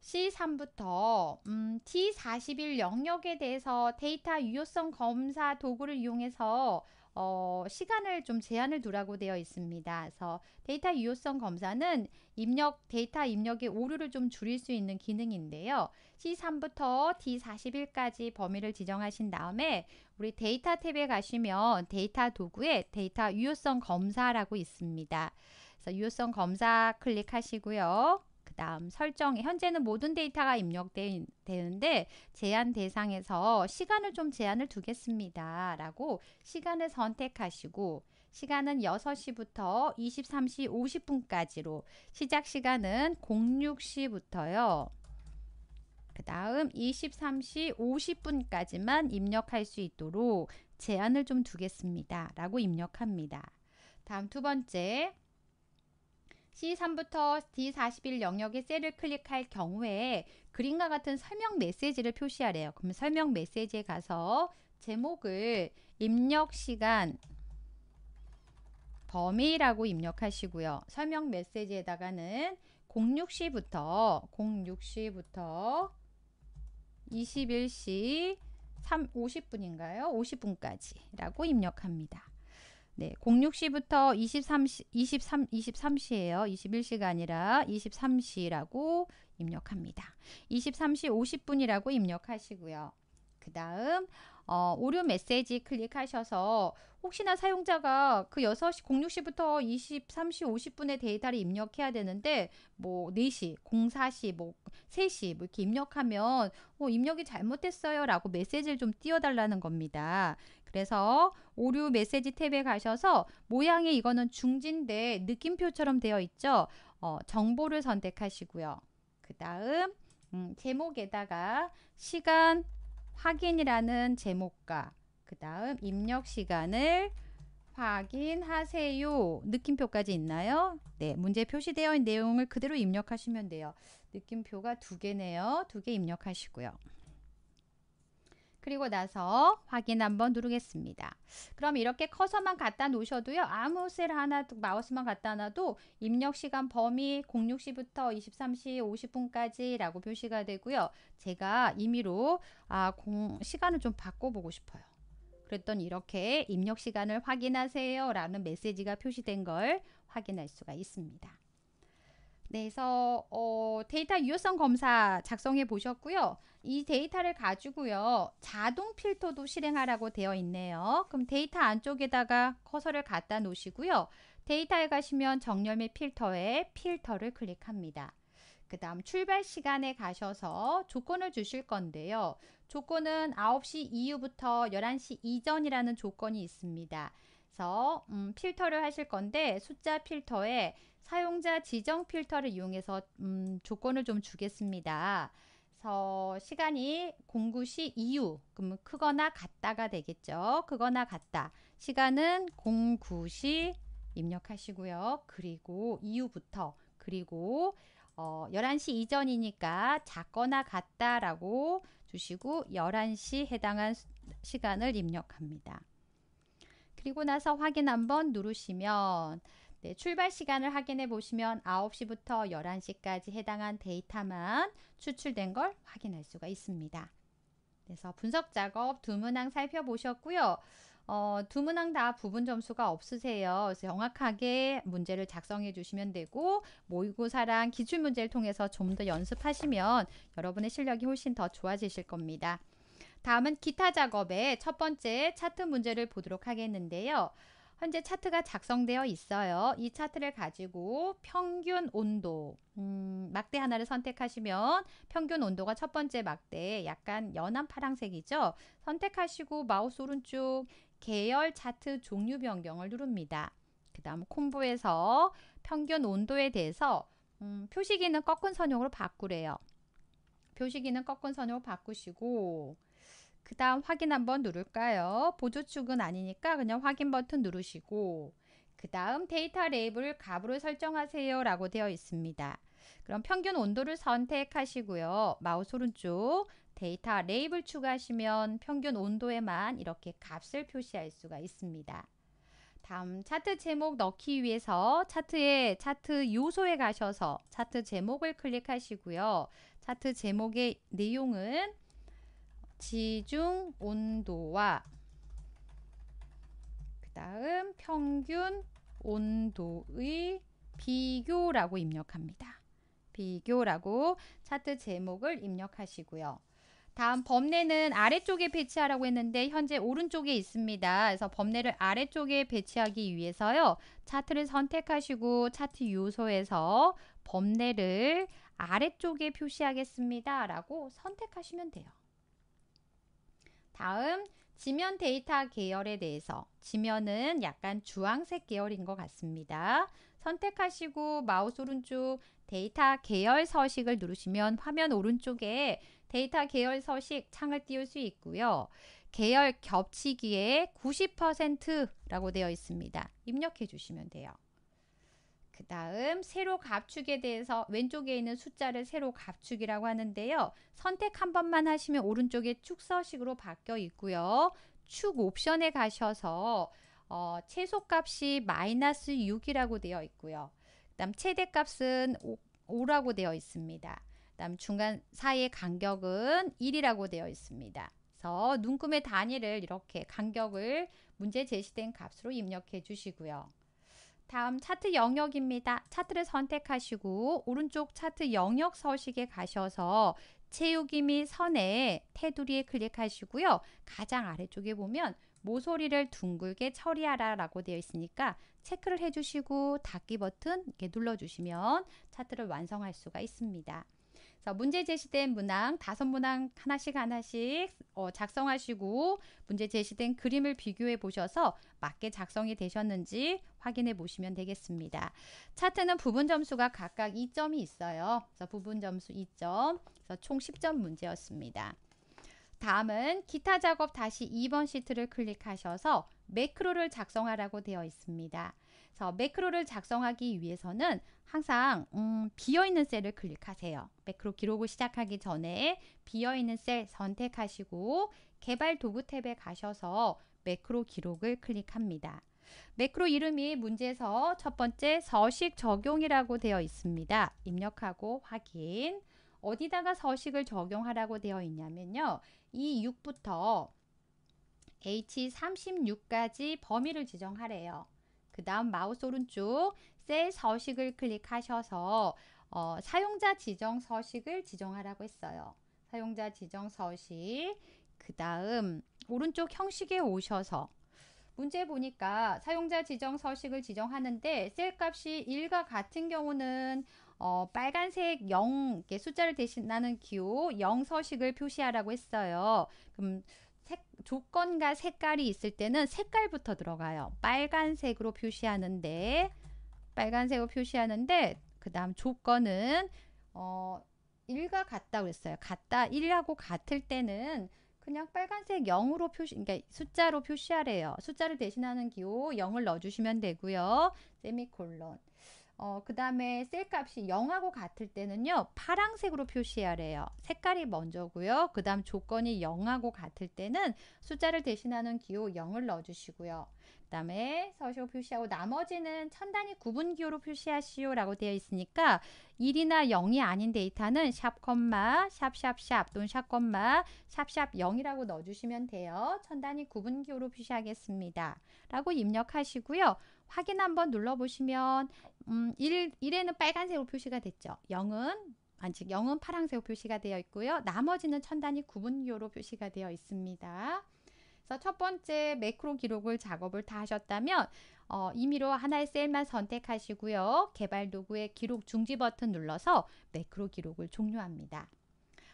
C3부터 음, T41 영역에 대해서 데이터 유효성 검사 도구를 이용해서 어, 시간을 좀 제한을 두라고 되어 있습니다. 그래서 데이터 유효성 검사는 입력 데이터 입력의 오류를 좀 줄일 수 있는 기능인데요. C3부터 D41까지 범위를 지정하신 다음에 우리 데이터 탭에 가시면 데이터 도구에 데이터 유효성 검사라고 있습니다. 그래서 유효성 검사 클릭하시고요. 다음 설정에 현재는 모든 데이터가 입력되는데 제한 대상에서 시간을 좀 제한을 두겠습니다. 라고 시간을 선택하시고 시간은 6시부터 23시 50분까지로 시작 시간은 06시부터요. 그 다음 23시 50분까지만 입력할 수 있도록 제한을 좀 두겠습니다. 라고 입력합니다. 다음 두 번째 C3부터 D41 영역의 셀을 클릭할 경우에 그림과 같은 설명 메시지를 표시하래요. 그럼 설명 메시지에 가서 제목을 입력 시간 범위라고 입력하시고요. 설명 메시지에다가는 06시부터 06시부터 21시 3, 50분인가요? 50분까지 라고 입력합니다. 네, 06시부터 23시, 23, 23시예요. 21시가 아니라 23시라고 입력합니다. 23시 50분이라고 입력하시고요. 그 다음 어, 오류 메시지 클릭하셔서 혹시나 사용자가 그 6시 06시부터 23시 50분에 데이터를 입력해야 되는데 뭐 4시, 04시, 뭐 3시 뭐 이렇게 입력하면 어, 입력이 잘못됐어요 라고 메시지를 좀 띄워달라는 겁니다. 그래서 오류 메시지 탭에 가셔서 모양이 이거는 중지인데 느낌표처럼 되어 있죠. 어, 정보를 선택하시고요. 그 다음 음, 제목에다가 시간 확인이라는 제목과 그 다음 입력 시간을 확인하세요. 느낌표까지 있나요? 네, 문제 표시되어 있는 내용을 그대로 입력하시면 돼요. 느낌표가 두 개네요. 두 개 입력하시고요. 그리고 나서 확인 한번 누르겠습니다. 그럼 이렇게 커서만 갖다 놓으셔도요. 아무 셀 하나 마우스만 갖다 놔도 입력 시간 범위 06시부터 23시 50분까지라고 표시가 되고요. 제가 임의로 아, 공, 시간을 좀 바꿔보고 싶어요. 그랬더니 이렇게 입력 시간을 확인하세요 라는 메시지가 표시된 걸 확인할 수가 있습니다. 네, 그래서 어, 데이터 유효성 검사 작성해 보셨고요. 이 데이터를 가지고요. 자동 필터도 실행하라고 되어 있네요. 그럼 데이터 안쪽에다가 커서를 갖다 놓으시고요. 데이터에 가시면 정렬 및 필터에 필터를 클릭합니다. 그 다음 출발 시간에 가셔서 조건을 주실 건데요. 조건은 9시 이후부터 11시 이전이라는 조건이 있습니다. 그래서 음, 필터를 하실 건데 숫자 필터에 사용자 지정 필터를 이용해서 음, 조건을 좀 주겠습니다. 서 시간이 공구시 이후 그러면 크거나 같다가 되겠죠. 크거나 같다. 시간은 공구시 입력하시고요. 그리고 이후부터 그리고 어, 11시 이전이니까 작거나 같다라고 주시고 11시 해당한 시간을 입력합니다. 그리고 나서 확인 한번 누르시면 네, 출발 시간을 확인해 보시면 9시부터 11시까지 해당한 데이터만 추출된 걸 확인할 수가 있습니다. 그래서 분석 작업 두 문항 살펴보셨고요. 어, 두 문항 다 부분 점수가 없으세요. 그래서 정확하게 문제를 작성해 주시면 되고 모의고사랑 기출 문제를 통해서 좀 더 연습하시면 여러분의 실력이 훨씬 더 좋아지실 겁니다. 다음은 기타 작업의 첫 번째 차트 문제를 보도록 하겠는데요. 현재 차트가 작성되어 있어요. 이 차트를 가지고 평균 온도 음, 막대 하나를 선택하시면 평균 온도가 첫 번째 막대 약간 연한 파랑색이죠. 선택하시고 마우스 오른쪽 계열 차트 종류 변경을 누릅니다. 그 다음 콤보에서 평균 온도에 대해서 음, 표시기는 꺾은 선형으로 바꾸래요. 표시기는 꺾은 선형으로 바꾸시고 그 다음 확인 한번 누를까요? 보조축은 아니니까 그냥 확인 버튼 누르시고 그 다음 데이터 레이블 값으로 설정하세요 라고 되어 있습니다. 그럼 평균 온도를 선택하시고요. 마우스 오른쪽 데이터 레이블 추가하시면 평균 온도에만 이렇게 값을 표시할 수가 있습니다. 다음 차트 제목 넣기 위해서 차트에 차트 요소에 가셔서 차트 제목을 클릭하시고요. 차트 제목의 내용은 지중 온도와 그 다음 평균 온도의 비교라고 입력합니다. 비교라고 차트 제목을 입력하시고요. 다음 범례는 아래쪽에 배치하라고 했는데 현재 오른쪽에 있습니다. 그래서 범례를 아래쪽에 배치하기 위해서요. 차트를 선택하시고 차트 요소에서 범례를 아래쪽에 표시하겠습니다. 라고 선택하시면 돼요. 다음 지면 데이터 계열에 대해서 지면은 약간 주황색 계열인 것 같습니다. 선택하시고 마우스 오른쪽 데이터 계열 서식을 누르시면 화면 오른쪽에 데이터 계열 서식 창을 띄울 수 있고요. 계열 겹치기에 90%라고 되어 있습니다. 입력해 주시면 돼요. 그 다음 세로 감축에 대해서 왼쪽에 있는 숫자를 세로 감축이라고 하는데요. 선택 한 번만 하시면 오른쪽에 축서식으로 바뀌어 있고요. 축 옵션에 가셔서 어, 최소값이 마이너스 6이라고 되어 있고요. 그 다음 최대값은 5, 라고 되어 있습니다. 그 다음 중간 사이의 간격은 1이라고 되어 있습니다. 그래서 눈금의 단위를 이렇게 간격을 문제 제시된 값으로 입력해 주시고요. 다음 차트 영역입니다. 차트를 선택하시고 오른쪽 차트 영역 서식에 가셔서 채우기 및 선에 테두리에 클릭하시고요. 가장 아래쪽에 보면 모서리를 둥글게 처리하라 라고 되어 있으니까 체크를 해주시고 닫기 버튼 이렇게 눌러주시면 차트를 완성할 수가 있습니다. 자, 문제 제시된 문항 다섯 문항 하나씩 하나씩 어, 작성하시고 문제 제시된 그림을 비교해 보셔서 맞게 작성이 되셨는지 확인해 보시면 되겠습니다. 차트는 부분 점수가 각각 2점이 있어요. 그래서 부분 점수 2점, 그래서 총 10점 문제였습니다. 다음은 기타 작업 다시 2번 시트를 클릭하셔서 매크로를 작성하라고 되어 있습니다. 그래서 매크로를 작성하기 위해서는 항상 음, 비어있는 셀을 클릭하세요. 매크로 기록을 시작하기 전에 비어있는 셀 선택하시고 개발 도구 탭에 가셔서 매크로 기록을 클릭합니다. 매크로 이름이 문제에서 첫 번째 서식 적용이라고 되어 있습니다. 입력하고 확인. 어디다가 서식을 적용하라고 되어 있냐면요. 이 6부터 H36까지 범위를 지정하래요. 그 다음 마우스 오른쪽 셀 서식을 클릭하셔서 어, 사용자 지정 서식을 지정하라고 했어요. 사용자 지정 서식 그 다음 오른쪽 형식에 오셔서 문제 보니까 사용자 지정 서식을 지정하는데 셀 값이 1과 같은 경우는 어, 빨간색 0 숫자를 대신하는 기호 0 서식을 표시하라고 했어요. 그럼 색, 조건과 색깔이 있을 때는 색깔부터 들어가요. 빨간색으로 표시하는데 빨간색으로 표시하는데 그 다음 조건은 어, 1과 같다 그랬어요. 같다 1하고 같을 때는 그냥 빨간색 0으로 표시, 그러니까 숫자로 표시하래요. 숫자를 대신하는 기호 0을 넣어주시면 되고요. 세미콜론. 어, 그 다음에 셀 값이 0하고 같을 때는요. 파랑색으로 표시해야 해요. 색깔이 먼저고요. 그 다음 조건이 0하고 같을 때는 숫자를 대신하는 기호 0을 넣어주시고요. 그 다음에 서시호 표시하고 나머지는 천단위 구분 기호로 표시하시오 라고 되어 있으니까 1이나 0이 아닌 데이터는 샵 콤마 샵샵샵 또는 샵 콤마 샵샵 0이라고 넣어주시면 돼요. 천단위 구분 기호로 표시하겠습니다. 라고 입력하시고요. 확인 한번 눌러보시면 음, 1, 1에는 빨간색으로 표시가 됐죠. 0은 아직 0은 파랑색으로 표시가 되어 있고요. 나머지는 천단이 구분교로 표시가 되어 있습니다. 그래서 첫 번째 매크로 기록을 작업을 다 하셨다면 어, 임의로 하나의 셀만 선택하시고요. 개발 도구의 기록 중지 버튼 눌러서 매크로 기록을 종료합니다.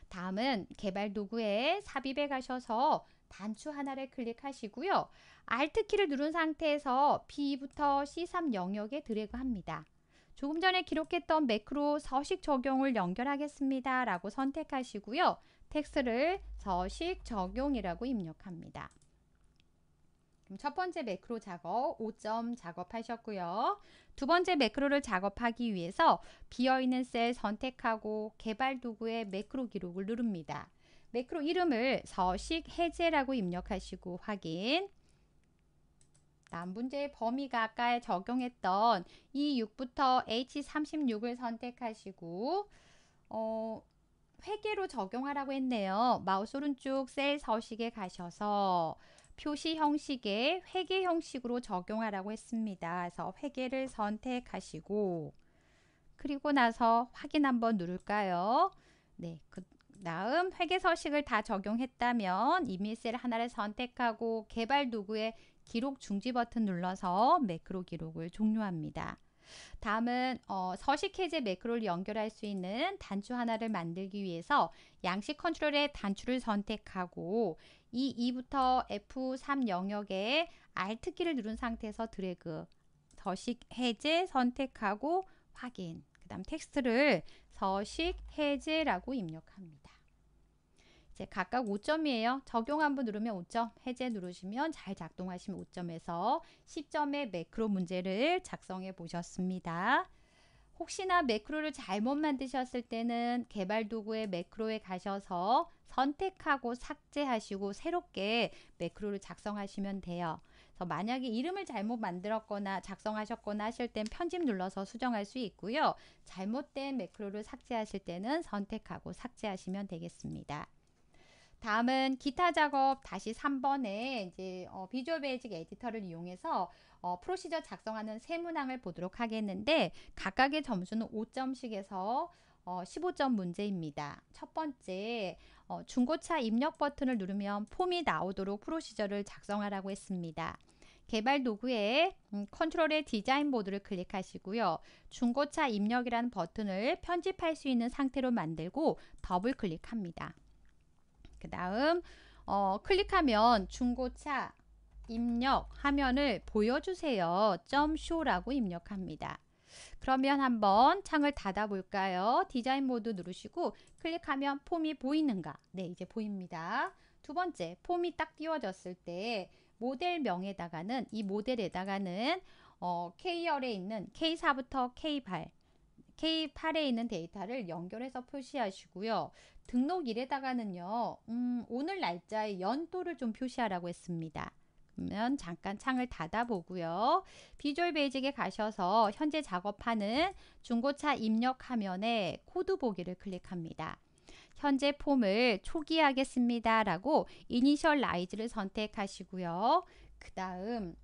다음은 개발 도구에 삽입에 가셔서 단추 하나를 클릭하시고요. Alt키를 누른 상태에서 B부터 C3 영역에 드래그합니다. 조금 전에 기록했던 매크로 서식 적용을 연결하겠습니다. 라고 선택하시고요. 텍스트를 서식 적용이라고 입력합니다. 그럼 첫 번째 매크로 작업 5점 작업하셨고요. 두 번째 매크로를 작업하기 위해서 비어있는 셀 선택하고 개발 도구의 매크로 기록을 누릅니다. 매크로 이름을 서식 해제라고 입력하시고 확인 다음 문제 범위가 아까 적용했던 E6부터 H36을 선택하시고 어, 회계로 적용하라고 했네요. 마우스 오른쪽 셀 서식에 가셔서 표시 형식의 회계 형식으로 적용하라고 했습니다. 그래서 회계를 선택하시고 그리고 나서 확인 한번 누를까요? 네, 그 다음 회계서식을 다 적용했다면 이밀셀 하나를 선택하고 개발 도구의 기록 중지 버튼 눌러서 매크로 기록을 종료합니다. 다음은 어, 서식 해제 매크로를 연결할 수 있는 단추 하나를 만들기 위해서 양식 컨트롤의 단추를 선택하고 이 2부터 F3 영역에 Alt키를 누른 상태에서 드래그 서식 해제 선택하고 확인 그 다음 텍스트를 서식 해제라고 입력합니다. 이제 각각 5점이에요. 적용 한번 누르면 5점, 해제 누르시면 잘 작동하시면 5점에서 10점의 매크로 문제를 작성해 보셨습니다. 혹시나 매크로를 잘못 만드셨을 때는 개발 도구의 매크로에 가셔서 선택하고 삭제하시고 새롭게 매크로를 작성하시면 돼요. 그래서 만약에 이름을 잘못 만들었거나 작성하셨거나 하실 땐 편집 눌러서 수정할 수 있고요. 잘못된 매크로를 삭제하실 때는 선택하고 삭제하시면 되겠습니다. 다음은 기타 작업 다시 3번에 이제 어, 비주얼 베이직 에디터를 이용해서 어, 프로시저 작성하는 세 문항을 보도록 하겠는데 각각의 점수는 5점씩에서 어, 15점 문제입니다. 첫 번째, 어, 중고차 입력 버튼을 누르면 폼이 나오도록 프로시저를 작성하라고 했습니다. 개발 도구에 음, 컨트롤의 디자인 보드를 클릭하시고요. 중고차 입력이라는 버튼을 편집할 수 있는 상태로 만들고 더블 클릭합니다. 그 다음 어, 클릭하면 중고차 입력 화면을 보여주세요. 점쇼라고 입력합니다. 그러면 한번 창을 닫아 볼까요? 디자인 모드 누르시고 클릭하면 폼이 보이는가? 네, 이제 보입니다. 두 번째, 폼이 딱 띄워졌을 때 모델명에다가는 이 모델에다가는 어, K열에 있는 K4부터 K8 K8에 있는 데이터를 연결해서 표시하시고요. 등록일에다가는요. 음, 오늘 날짜의 연도를 좀 표시하라고 했습니다. 그러면 잠깐 창을 닫아보고요. 비주얼 베이직에 가셔서 현재 작업하는 중고차 입력 화면에 코드 보기를 클릭합니다. 현재 폼을 초기하겠습니다. 라고 이니셜라이즈를 선택하시고요. 그 다음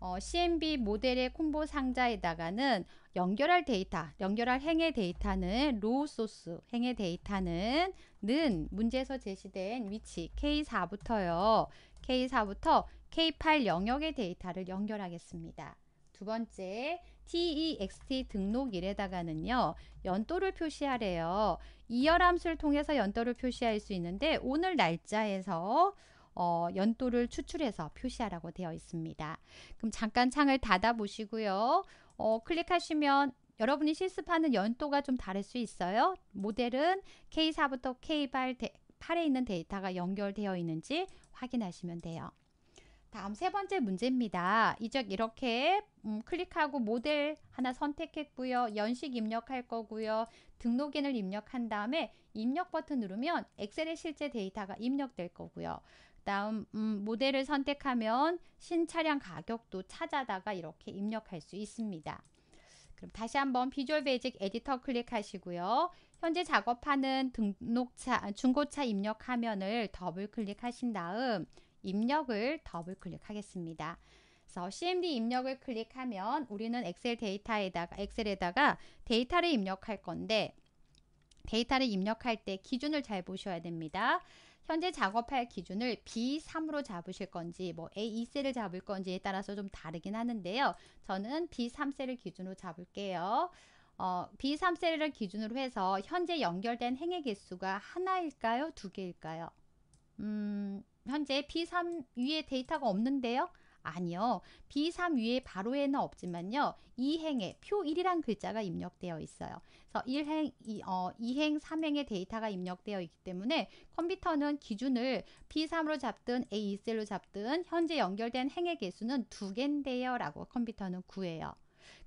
어, CMB 모델의 콤보 상자에다가는 연결할 데이터, 연결할 행의 데이터는 로우 소스, 행의 데이터는 는 문제에서 제시된 위치 K4부터요. K4부터 K8 영역의 데이터를 연결하겠습니다. 두 번째, TEXT 등록일에다가는요. 연도를 표시하래요. 이열함수를 통해서 연도를 표시할 수 있는데 오늘 날짜에서 어, 연도를 추출해서 표시하라고 되어 있습니다. 그럼 잠깐 창을 닫아 보시고요. 어, 클릭하시면 여러분이 실습하는 연도가 좀 다를 수 있어요. 모델은 K4부터 K8에 있는 데이터가 연결되어 있는지 확인하시면 돼요. 다음 세 번째 문제입니다. 이제 이렇게 음, 클릭하고 모델 하나 선택했고요. 연식 입력할 거고요. 등록인을 입력한 다음에 입력 버튼 누르면 엑셀의 실제 데이터가 입력될 거고요. 다음 음, 모델을 선택하면 신차량 가격도 찾아다가 이렇게 입력할 수 있습니다. 그럼 다시 한번 비주얼 베이직 에디터 클릭하시고요. 현재 작업하는 등록차, 중고차 입력 화면을 더블 클릭하신 다음 입력을 더블 클릭하겠습니다. 그래서 CMD 입력을 클릭하면 우리는 엑셀 데이터에다가 엑셀에다가 데이터를 입력할 건데 데이터를 입력할 때 기준을 잘 보셔야 됩니다. 현재 작업할 기준을 B3으로 잡으실 건지 뭐 A2셀을 잡을 건지에 따라서 좀 다르긴 하는데요. 저는 B3셀을 기준으로 잡을게요. 어, B3셀을 기준으로 해서 현재 연결된 행의 개수가 하나일까요? 두 개일까요? 음, 현재 B3 위에 데이터가 없는데요. 아니요. B3 위에 바로에는 없지만요. 이행에 표1이란 글자가 입력되어 있어요. 그래서 1행, 2, 어, 2행, 3행의 데이터가 입력되어 있기 때문에 컴퓨터는 기준을 B3으로 잡든 A2셀로 잡든 현재 연결된 행의 개수는 2 개인데요. 라고 컴퓨터는 구해요.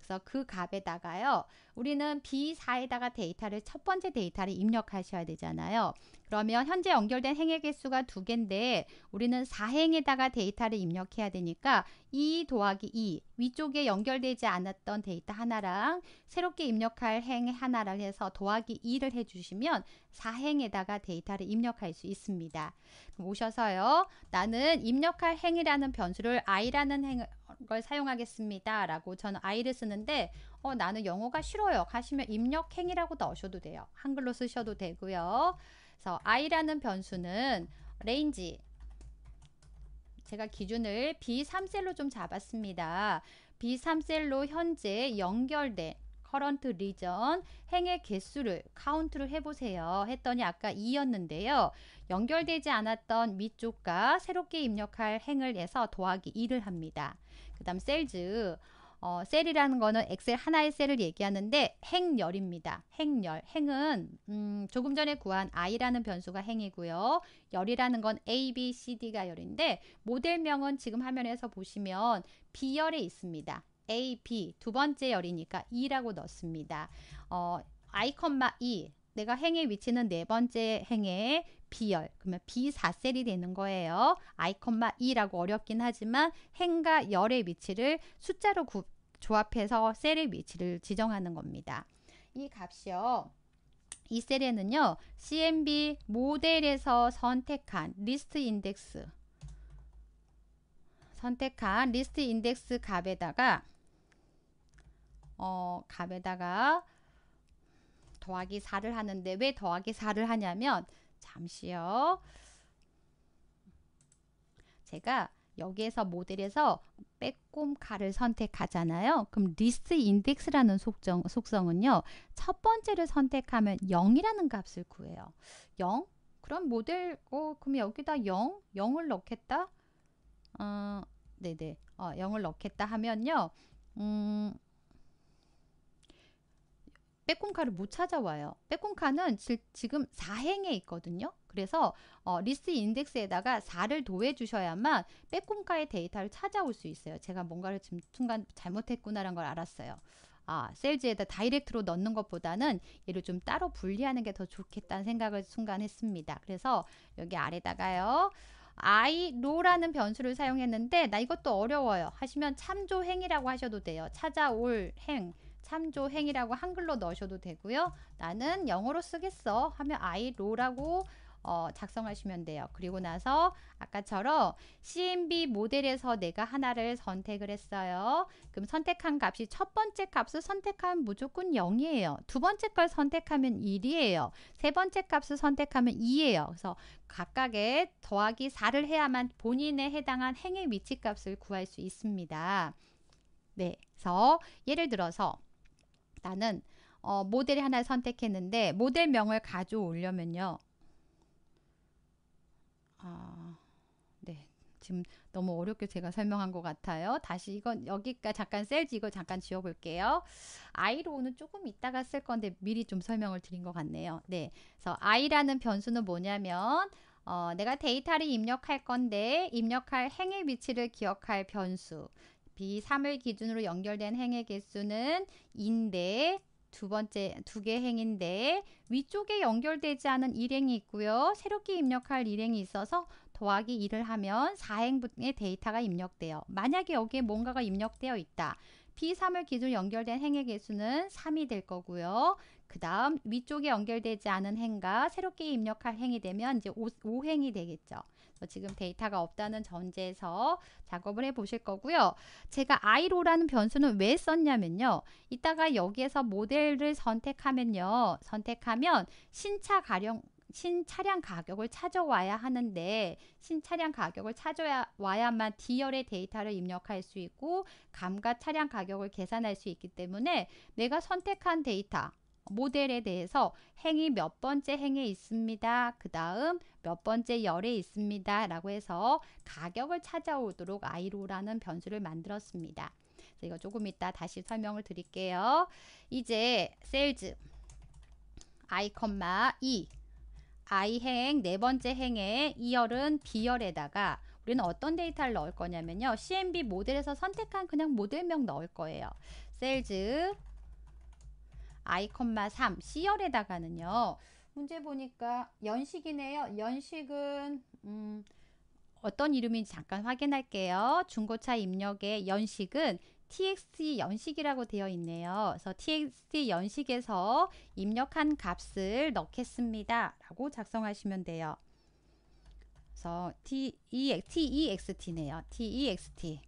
그래서 그 값에다가요. 우리는 B4에다가 데이터를 첫 번째 데이터를 입력하셔야 되잖아요. 그러면 현재 연결된 행의 개수가 두 개인데 우리는 4행에다가 데이터를 입력해야 되니까 2 e 더하기 2 e, 위쪽에 연결되지 않았던 데이터 하나랑 새롭게 입력할 행 하나를 해서 더하기 2를 해주시면 4행에다가 데이터를 입력할 수 있습니다. 오셔서요. 나는 입력할 행이라는 변수를 i라는 행, 을걸 사용하겠습니다. 라고 저는 I를 쓰는데 어, 나는 영어가 싫어요. 하시면 입력행이라고 넣으셔도 돼요. 한글로 쓰셔도 되고요. 그래서 I라는 변수는 레인지 제가 기준을 B3셀로 좀 잡았습니다. B3셀로 현재 연결된 커런트 리전 행의 개수를 카운트를 해보세요 했더니 아까 2였는데요 연결되지 않았던 밑쪽과 새롭게 입력할 행을 해서 더하기 2를 합니다 그 다음 셀즈 어, 셀이라는 거는 엑셀 하나의 셀을 얘기하는데 행열입니다. 행열. 행은 음, 조금 전에 구한 i라는 변수가 행이고요. 열이라는 건 A, B, C, D가 열인데 모델명은 지금 화면에서 보시면 B열에 있습니다. A, B 두 번째 열이니까 E라고 넣습니다. 어, 아이컨마 E 내가 행의 위치는 네 번째 행의 비열 그러면 비4셀이 되는 거예요. I,E라고 어렵긴 하지만 행과 열의 위치를 숫자로 구, 조합해서 셀의 위치를 지정하는 겁니다. 이 값이요. 이 셀에는요. CMB 모델에서 선택한 리스트 인덱스 선택한 리스트 인덱스 값에다가 어, 값에다가 더하기 4를 하는데 왜 더하기 4를 하냐면 잠시요. 제가 여기에서 모델에서 빼꼼카를 선택하잖아요. 그럼 리스트 인덱스라는 속정, 속성은요. 첫 번째를 선택하면 0이라는 값을 구해요. 0? 그럼 모델 어 그럼 여기다 0? 0을 넣겠다? 어 네네. 어 0을 넣겠다 하면요. 음 빼꼼카를 못 찾아와요. 빼꼼카는 지, 금 4행에 있거든요. 그래서 어, 리스트 인덱스에다가 4를 도해 주셔야만 빼꼼카의 데이터를 찾아올 수 있어요. 제가 뭔가를 지금 순간 잘못했구나라는 걸 알았어요. 아, 셀즈에다 다이렉트로 넣는 것보다는 얘를 좀 따로 분리하는 게 더 좋겠다는 생각을 순간 했습니다. 그래서 여기 아래다가요. I, low라는 변수를 사용했는데 나 이것도 어려워요. 하시면 참조 행이라고 하셔도 돼요. 찾아올 행. 참조행이라고 한글로 넣으셔도 되고요. 나는 영어로 쓰겠어 하면 I low라고 어, 작성하시면 돼요. 그리고 나서 아까처럼 CMB 모델에서 내가 하나를 선택을 했어요. 그럼 선택한 값이 첫 번째 값을 선택하면 무조건 0이에요. 두 번째 걸 선택하면 1이에요. 세 번째 값을 선택하면 2예요. 그래서 각각의 더하기 4를 해야만 본인에 해당한 행의 위치값을 구할 수 있습니다. 네, 그래서 예를 들어서 나는 어, 모델이 하나 선택했는데 모델명을 가져오려면요. 아, 네. 지금 너무 어렵게 제가 설명한 것 같아요. 다시 이건 여기까지 잠깐 셀지 이거 잠깐 지워볼게요. i로는 조금 이따가 쓸 건데 미리 좀 설명을 드린 것 같네요. 네. 그래서 i라는 변수는 뭐냐면 어, 내가 데이터를 입력할 건데 입력할 행의 위치를 기억할 변수 B3을 기준으로 연결된 행의 개수는 인데 두 번째 두 개 행인데 위쪽에 연결되지 않은 일행이 있고요. 새롭게 입력할 일행이 있어서 더하기 2를 하면 4행분의 데이터가 입력돼요. 만약에 여기에 뭔가가 입력되어 있다. P3을 기준 연결된 행의 개수는 3이 될 거고요. 그 다음 위쪽에 연결되지 않은 행과 새롭게 입력할 행이 되면 이제 5, 행이 되겠죠. 어, 지금 데이터가 없다는 전제에서 작업을 해 보실 거고요. 제가 i로라는 변수는 왜 썼냐면요. 이따가 여기에서 모델을 선택하면요. 선택하면 신차 가령 신차량 가격을 찾아와야 하는데 신차량 가격을 찾아와야만 D열의 데이터를 입력할 수 있고 감가 차량 가격을 계산할 수 있기 때문에 내가 선택한 데이터 모델에 대해서 행이 몇 번째 행에 있습니다. 그 다음 몇 번째 열에 있습니다. 라고 해서 가격을 찾아오도록 아이로라는 변수를 만들었습니다. 이거 조금 이따 다시 설명을 드릴게요. 이제 셀즈 i, e i 행 네 번째 행에 이열은 b열에다가 우리는 어떤 데이터를 넣을 거냐면요. CMB 모델에서 선택한 그냥 모델명 넣을 거예요. 셀즈 i, 3시열에다가는요 문제 보니까 연식이네요. 연식은 음, 어떤 이름인지 잠깐 확인할게요. 중고차 입력의 연식은 txt 연식이라고 되어 있네요. 그래서 txt 연식에서 입력한 값을 넣겠습니다. 라고 작성하시면 돼요. 그래서 t e t e x t 네요 t e x t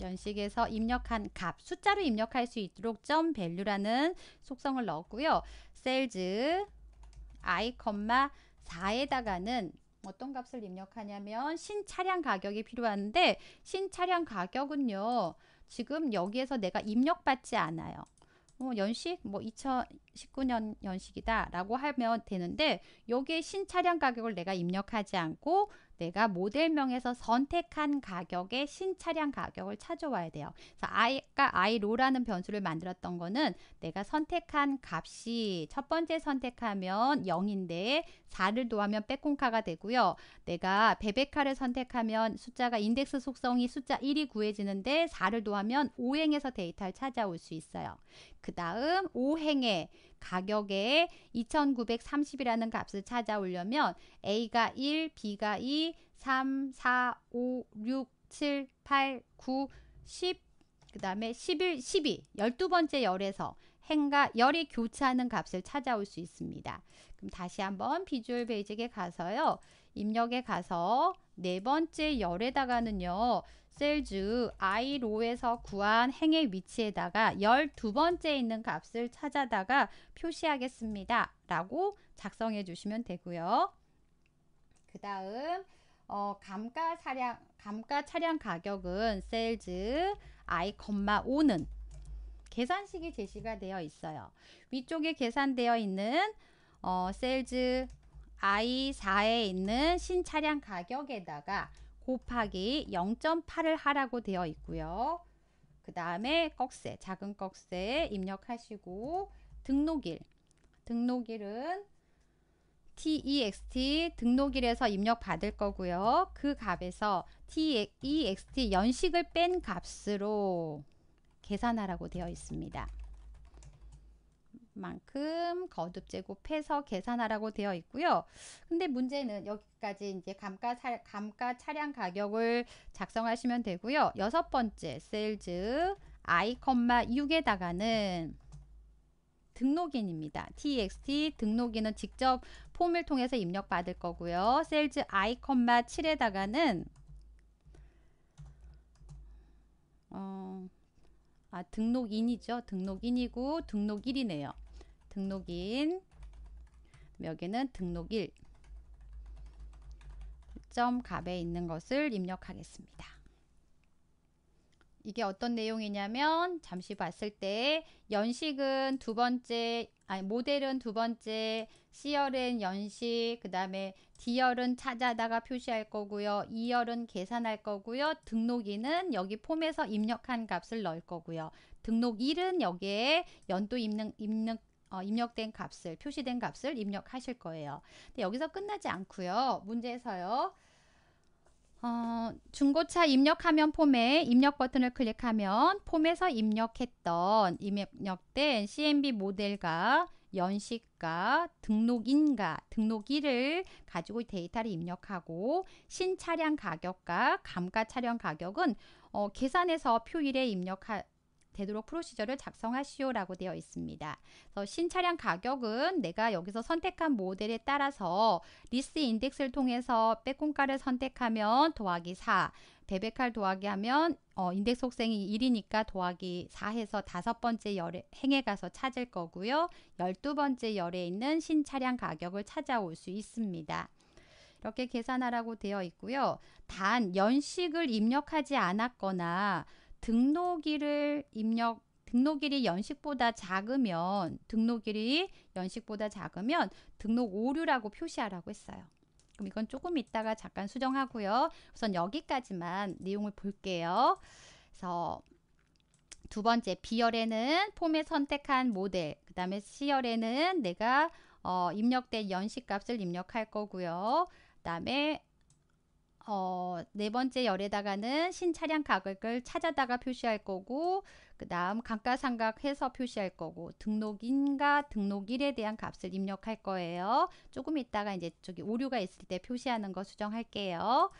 연식에서 입력한 값, 숫자로 입력할 수 있도록 점 value라는 속성을 넣었고요. sales i, 4에다가는 어떤 값을 입력하냐면 신차량 가격이 필요한데 신차량 가격은요. 지금 여기에서 내가 입력받지 않아요. 어, 연식 뭐 2000, 2019년 연식이다라고 하면 되는데 여기에 신차량 가격을 내가 입력하지 않고 내가 모델명에서 선택한 가격의 신차량 가격을 찾아와야 돼요. 그래서 아까 i로라는 변수를 만들었던 거는 내가 선택한 값이 첫 번째 선택하면 0인데 4를 더하면 백꼼카가 되고요. 내가 베베카를 선택하면 숫자가 인덱스 속성이 숫자 1이 구해지는데 4를 더하면 5행에서 데이터를 찾아올 수 있어요. 그 다음 5행에 가격에 2930이라는 값을 찾아오려면 A가 1, B가 2, 3, 4, 5, 6, 7, 8, 9, 10, 그 다음에 11, 12, 12번째 열에서 행과 열이 교차하는 값을 찾아올 수 있습니다. 그럼 다시 한번 비주얼 베이직에 가서요. 입력에 가서 네 번째 열에다가는요. 셀주 i로에서 구한 행의 위치에다가 12번째 있는 값을 찾아다가 표시하겠습니다. 라고 작성해 주시면 되고요. 그 다음 어, 감가 차량 감가 차량 가격은 셀즈 i, 5는 계산식이 제시가 되어 있어요. 위쪽에 계산되어 있는 어, 셀즈 i4에 있는 신차량 가격에다가 곱하기 0.8을 하라고 되어 있고요. 그 다음에 꺽쇠, 작은 꺽쇠 입력하시고 등록일, 등록일은 TEXT e 등록일에서 입력받을 거고요. 그 값에서 TEXT e 연식을 뺀 값으로 계산하라고 되어 있습니다. 만큼 거듭 제곱해서 계산하라고 되어 있고요. 근데 문제는 여기까지 이제 감가 감가 차량 가격을 작성하시면 되고요. 여섯 번째 셀즈 i, 6에다가는 등록인입니다. txt 등록인은 직접 폼을 통해서 입력받을 거고요. 셀즈 i, 7에다가는 어, 아, 등록인이죠. 등록인이고 등록일이네요. 등록인 여기는 등록일 점 값에 있는 것을 입력하겠습니다. 이게 어떤 내용이냐면 잠시 봤을 때 연식은 두 번째 아니 모델은 두 번째 C열은 연식 그 다음에 D열은 찾아다가 표시할 거고요. E열은 계산할 거고요. 등록인은 여기 폼에서 입력한 값을 넣을 거고요. 등록일은 여기에 연도 입는, 입력, 어, 입력된 값을 표시된 값을 입력하실 거예요. 근데 여기서 끝나지 않고요. 문제에서요. 어, 중고차 입력하면 폼에 입력 버튼을 클릭하면 폼에서 입력했던 입력된 CMB 모델과 연식과 등록인과 등록일을 가지고 데이터를 입력하고 신차량 가격과 감가 차량 가격은 어, 계산해서 표일에 입력할 되도록 프로시저를 작성하시오라고 되어 있습니다. 그래서 신차량 가격은 내가 여기서 선택한 모델에 따라서 리스 인덱스를 통해서 빼꼼가를 선택하면 더하기 4, 베베칼 더하기 하면 어, 인덱스 속생이 1이니까 더하기 4해서 다섯 번째 열에, 행에 가서 찾을 거고요. 열두 번째 열에 있는 신차량 가격을 찾아올 수 있습니다. 이렇게 계산하라고 되어 있고요. 단 연식을 입력하지 않았거나 등록일을 입력 등록일이 연식보다 작으면 등록일이 연식보다 작으면 등록 오류라고 표시하라고 했어요. 그럼 이건 조금 이따가 잠깐 수정하고요. 우선 여기까지만 내용을 볼게요. 그래서 두 번째 비열에는 폼에 선택한 모델, 그 다음에 시열에는 내가 어, 입력된 연식값을 입력할 거고요. 그 다음에 어, 네 번째 열에다가는 신차량 가격을 찾아다가 표시할 거고 그 다음 감가상각해서 표시할 거고 등록인과 등록일에 대한 값을 입력할 거예요. 조금 있다가 이제 저기 오류가 있을 때 표시하는 거 수정할게요.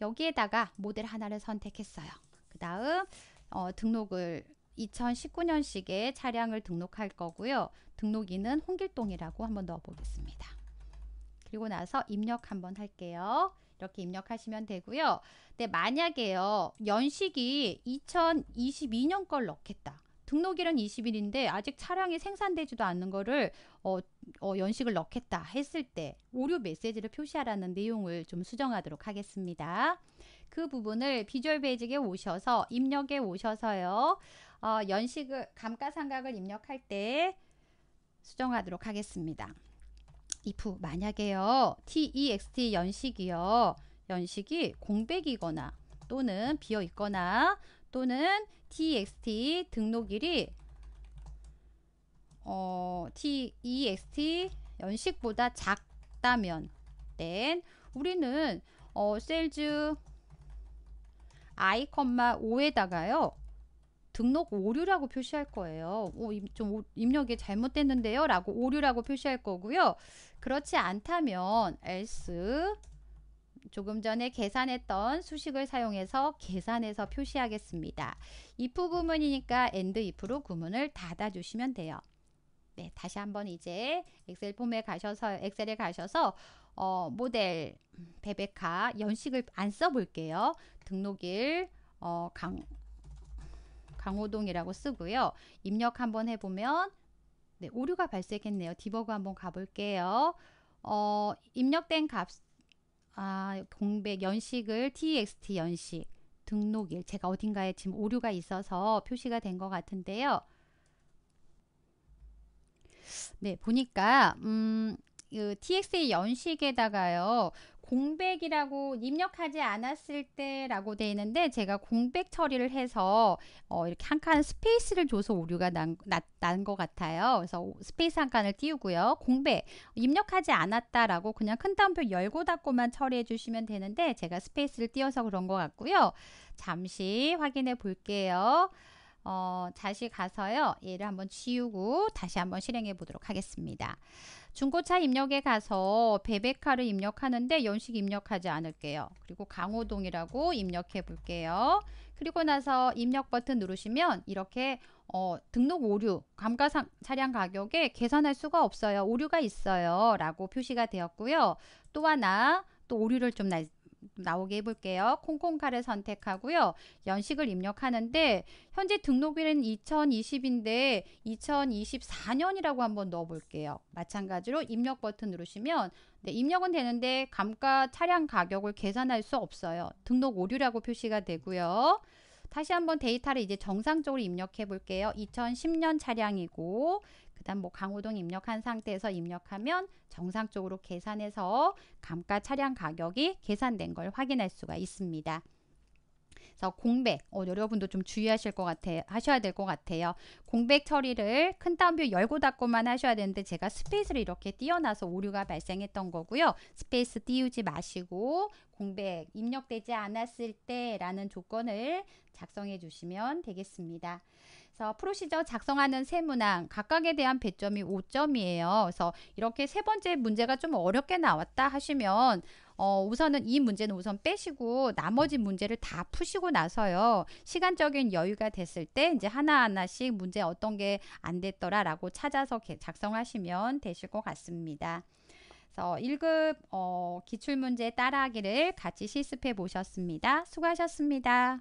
여기에다가 모델 하나를 선택했어요. 그 다음 어, 등록을 2 0 1 9년식에 차량을 등록할 거고요. 등록인은 홍길동이라고 한번 넣어보겠습니다. 그리고 나서 입력 한번 할게요. 이렇게 입력하시면 되고요. 근데 네, 만약에요. 연식이 2022년 걸 넣겠다. 등록일은 20일인데 아직 차량이 생산되지도 않는 거를 어, 어, 연식을 넣겠다 했을 때 오류 메시지를 표시하라는 내용을 좀 수정하도록 하겠습니다. 그 부분을 비주얼 베이직에 오셔서 입력에 오셔서요. 어, 연식을 감가상각을 입력할 때 수정하도록 하겠습니다. if 만약에요. text e 연식이요. 연식이 공백이거나 또는 비어 있거나 또는 txt e 등록일이 어, text e 연식보다 작다면 then 우리는 어, 셀즈 i, 5에다가요. 등록 오류라고 표시할 거예요. 오, 좀 입력이 잘못됐는데요. 라고 오류라고 표시할 거고요. 그렇지 않다면 else 조금 전에 계산했던 수식을 사용해서 계산해서 표시하겠습니다. if 구문이니까 and if로 구문을 닫아주시면 돼요. 네, 다시 한번 이제 엑셀 폼에 가셔서 엑셀에 가셔서 어, 모델 베베카 연식을 안 써볼게요. 등록일 어, 강 강호동이라고 쓰고요. 입력 한번 해보면 네, 오류가 발생했네요. 디버그 한번 가볼게요. 어, 입력된 값, 아, 공백 연식을 txt 연식 등록일. 제가 어딘가에 지금 오류가 있어서 표시가 된 것 같은데요. 네, 보니까, 음, 그 txt 연식에다가요. 공백이라고 입력하지 않았을 때라고 되어 있는데 제가 공백 처리를 해서 어, 이렇게 한 칸 스페이스를 줘서 오류가 난 것 같아요. 그래서 스페이스 한 칸을 띄우고요. 공백 입력하지 않았다라고 그냥 큰 따옴표 열고 닫고만 처리해 주시면 되는데 제가 스페이스를 띄워서 그런 것 같고요. 잠시 확인해 볼게요. 어, 다시 가서요. 얘를 한번 지우고 다시 한번 실행해 보도록 하겠습니다. 중고차 입력에 가서 베베카를 입력하는데 연식 입력하지 않을게요. 그리고 강호동이라고 입력해 볼게요. 그리고 나서 입력 버튼 누르시면 이렇게 어, 등록 오류, 감가상 차량 가격에 계산할 수가 없어요. 오류가 있어요. 라고 표시가 되었고요. 또 하나 또 오류를 좀 날, 나오게 해볼게요. 콩콩카를 선택하고요. 연식을 입력하는데 현재 등록일은 2020인데 2024년이라고 한번 넣어볼게요. 마찬가지로 입력 버튼 누르시면 네, 입력은 되는데 감가 차량 가격을 계산할 수 없어요. 등록 오류라고 표시가 되고요. 다시 한번 데이터를 이제 정상적으로 입력해 볼게요. 2010년 차량이고 그 다음 뭐 강호동 입력한 상태에서 입력하면 정상적으로 계산해서 감가 차량 가격이 계산된 걸 확인할 수가 있습니다. 그래서 공백, 어, 여러분도 좀 주의하실 것 같아, 하셔야 될 것 같아요. 공백 처리를 큰 다운뷰 열고 닫고만 하셔야 되는데 제가 스페이스를 이렇게 띄어놔서 오류가 발생했던 거고요. 스페이스 띄우지 마시고 공백 입력되지 않았을 때라는 조건을 작성해 주시면 되겠습니다. 그래서 프로시저 작성하는 세문항 각각에 대한 배점이 5점이에요. 그래서 이렇게 세 번째 문제가 좀 어렵게 나왔다 하시면 어, 우선은 이 문제는 우선 빼시고 나머지 문제를 다 푸시고 나서요. 시간적인 여유가 됐을 때 이제 하나하나씩 문제 어떤 게 안 됐더라라고 찾아서 작성하시면 되실 것 같습니다. 그래서 1급 어, 기출문제 따라하기를 같이 실습해 보셨습니다. 수고하셨습니다.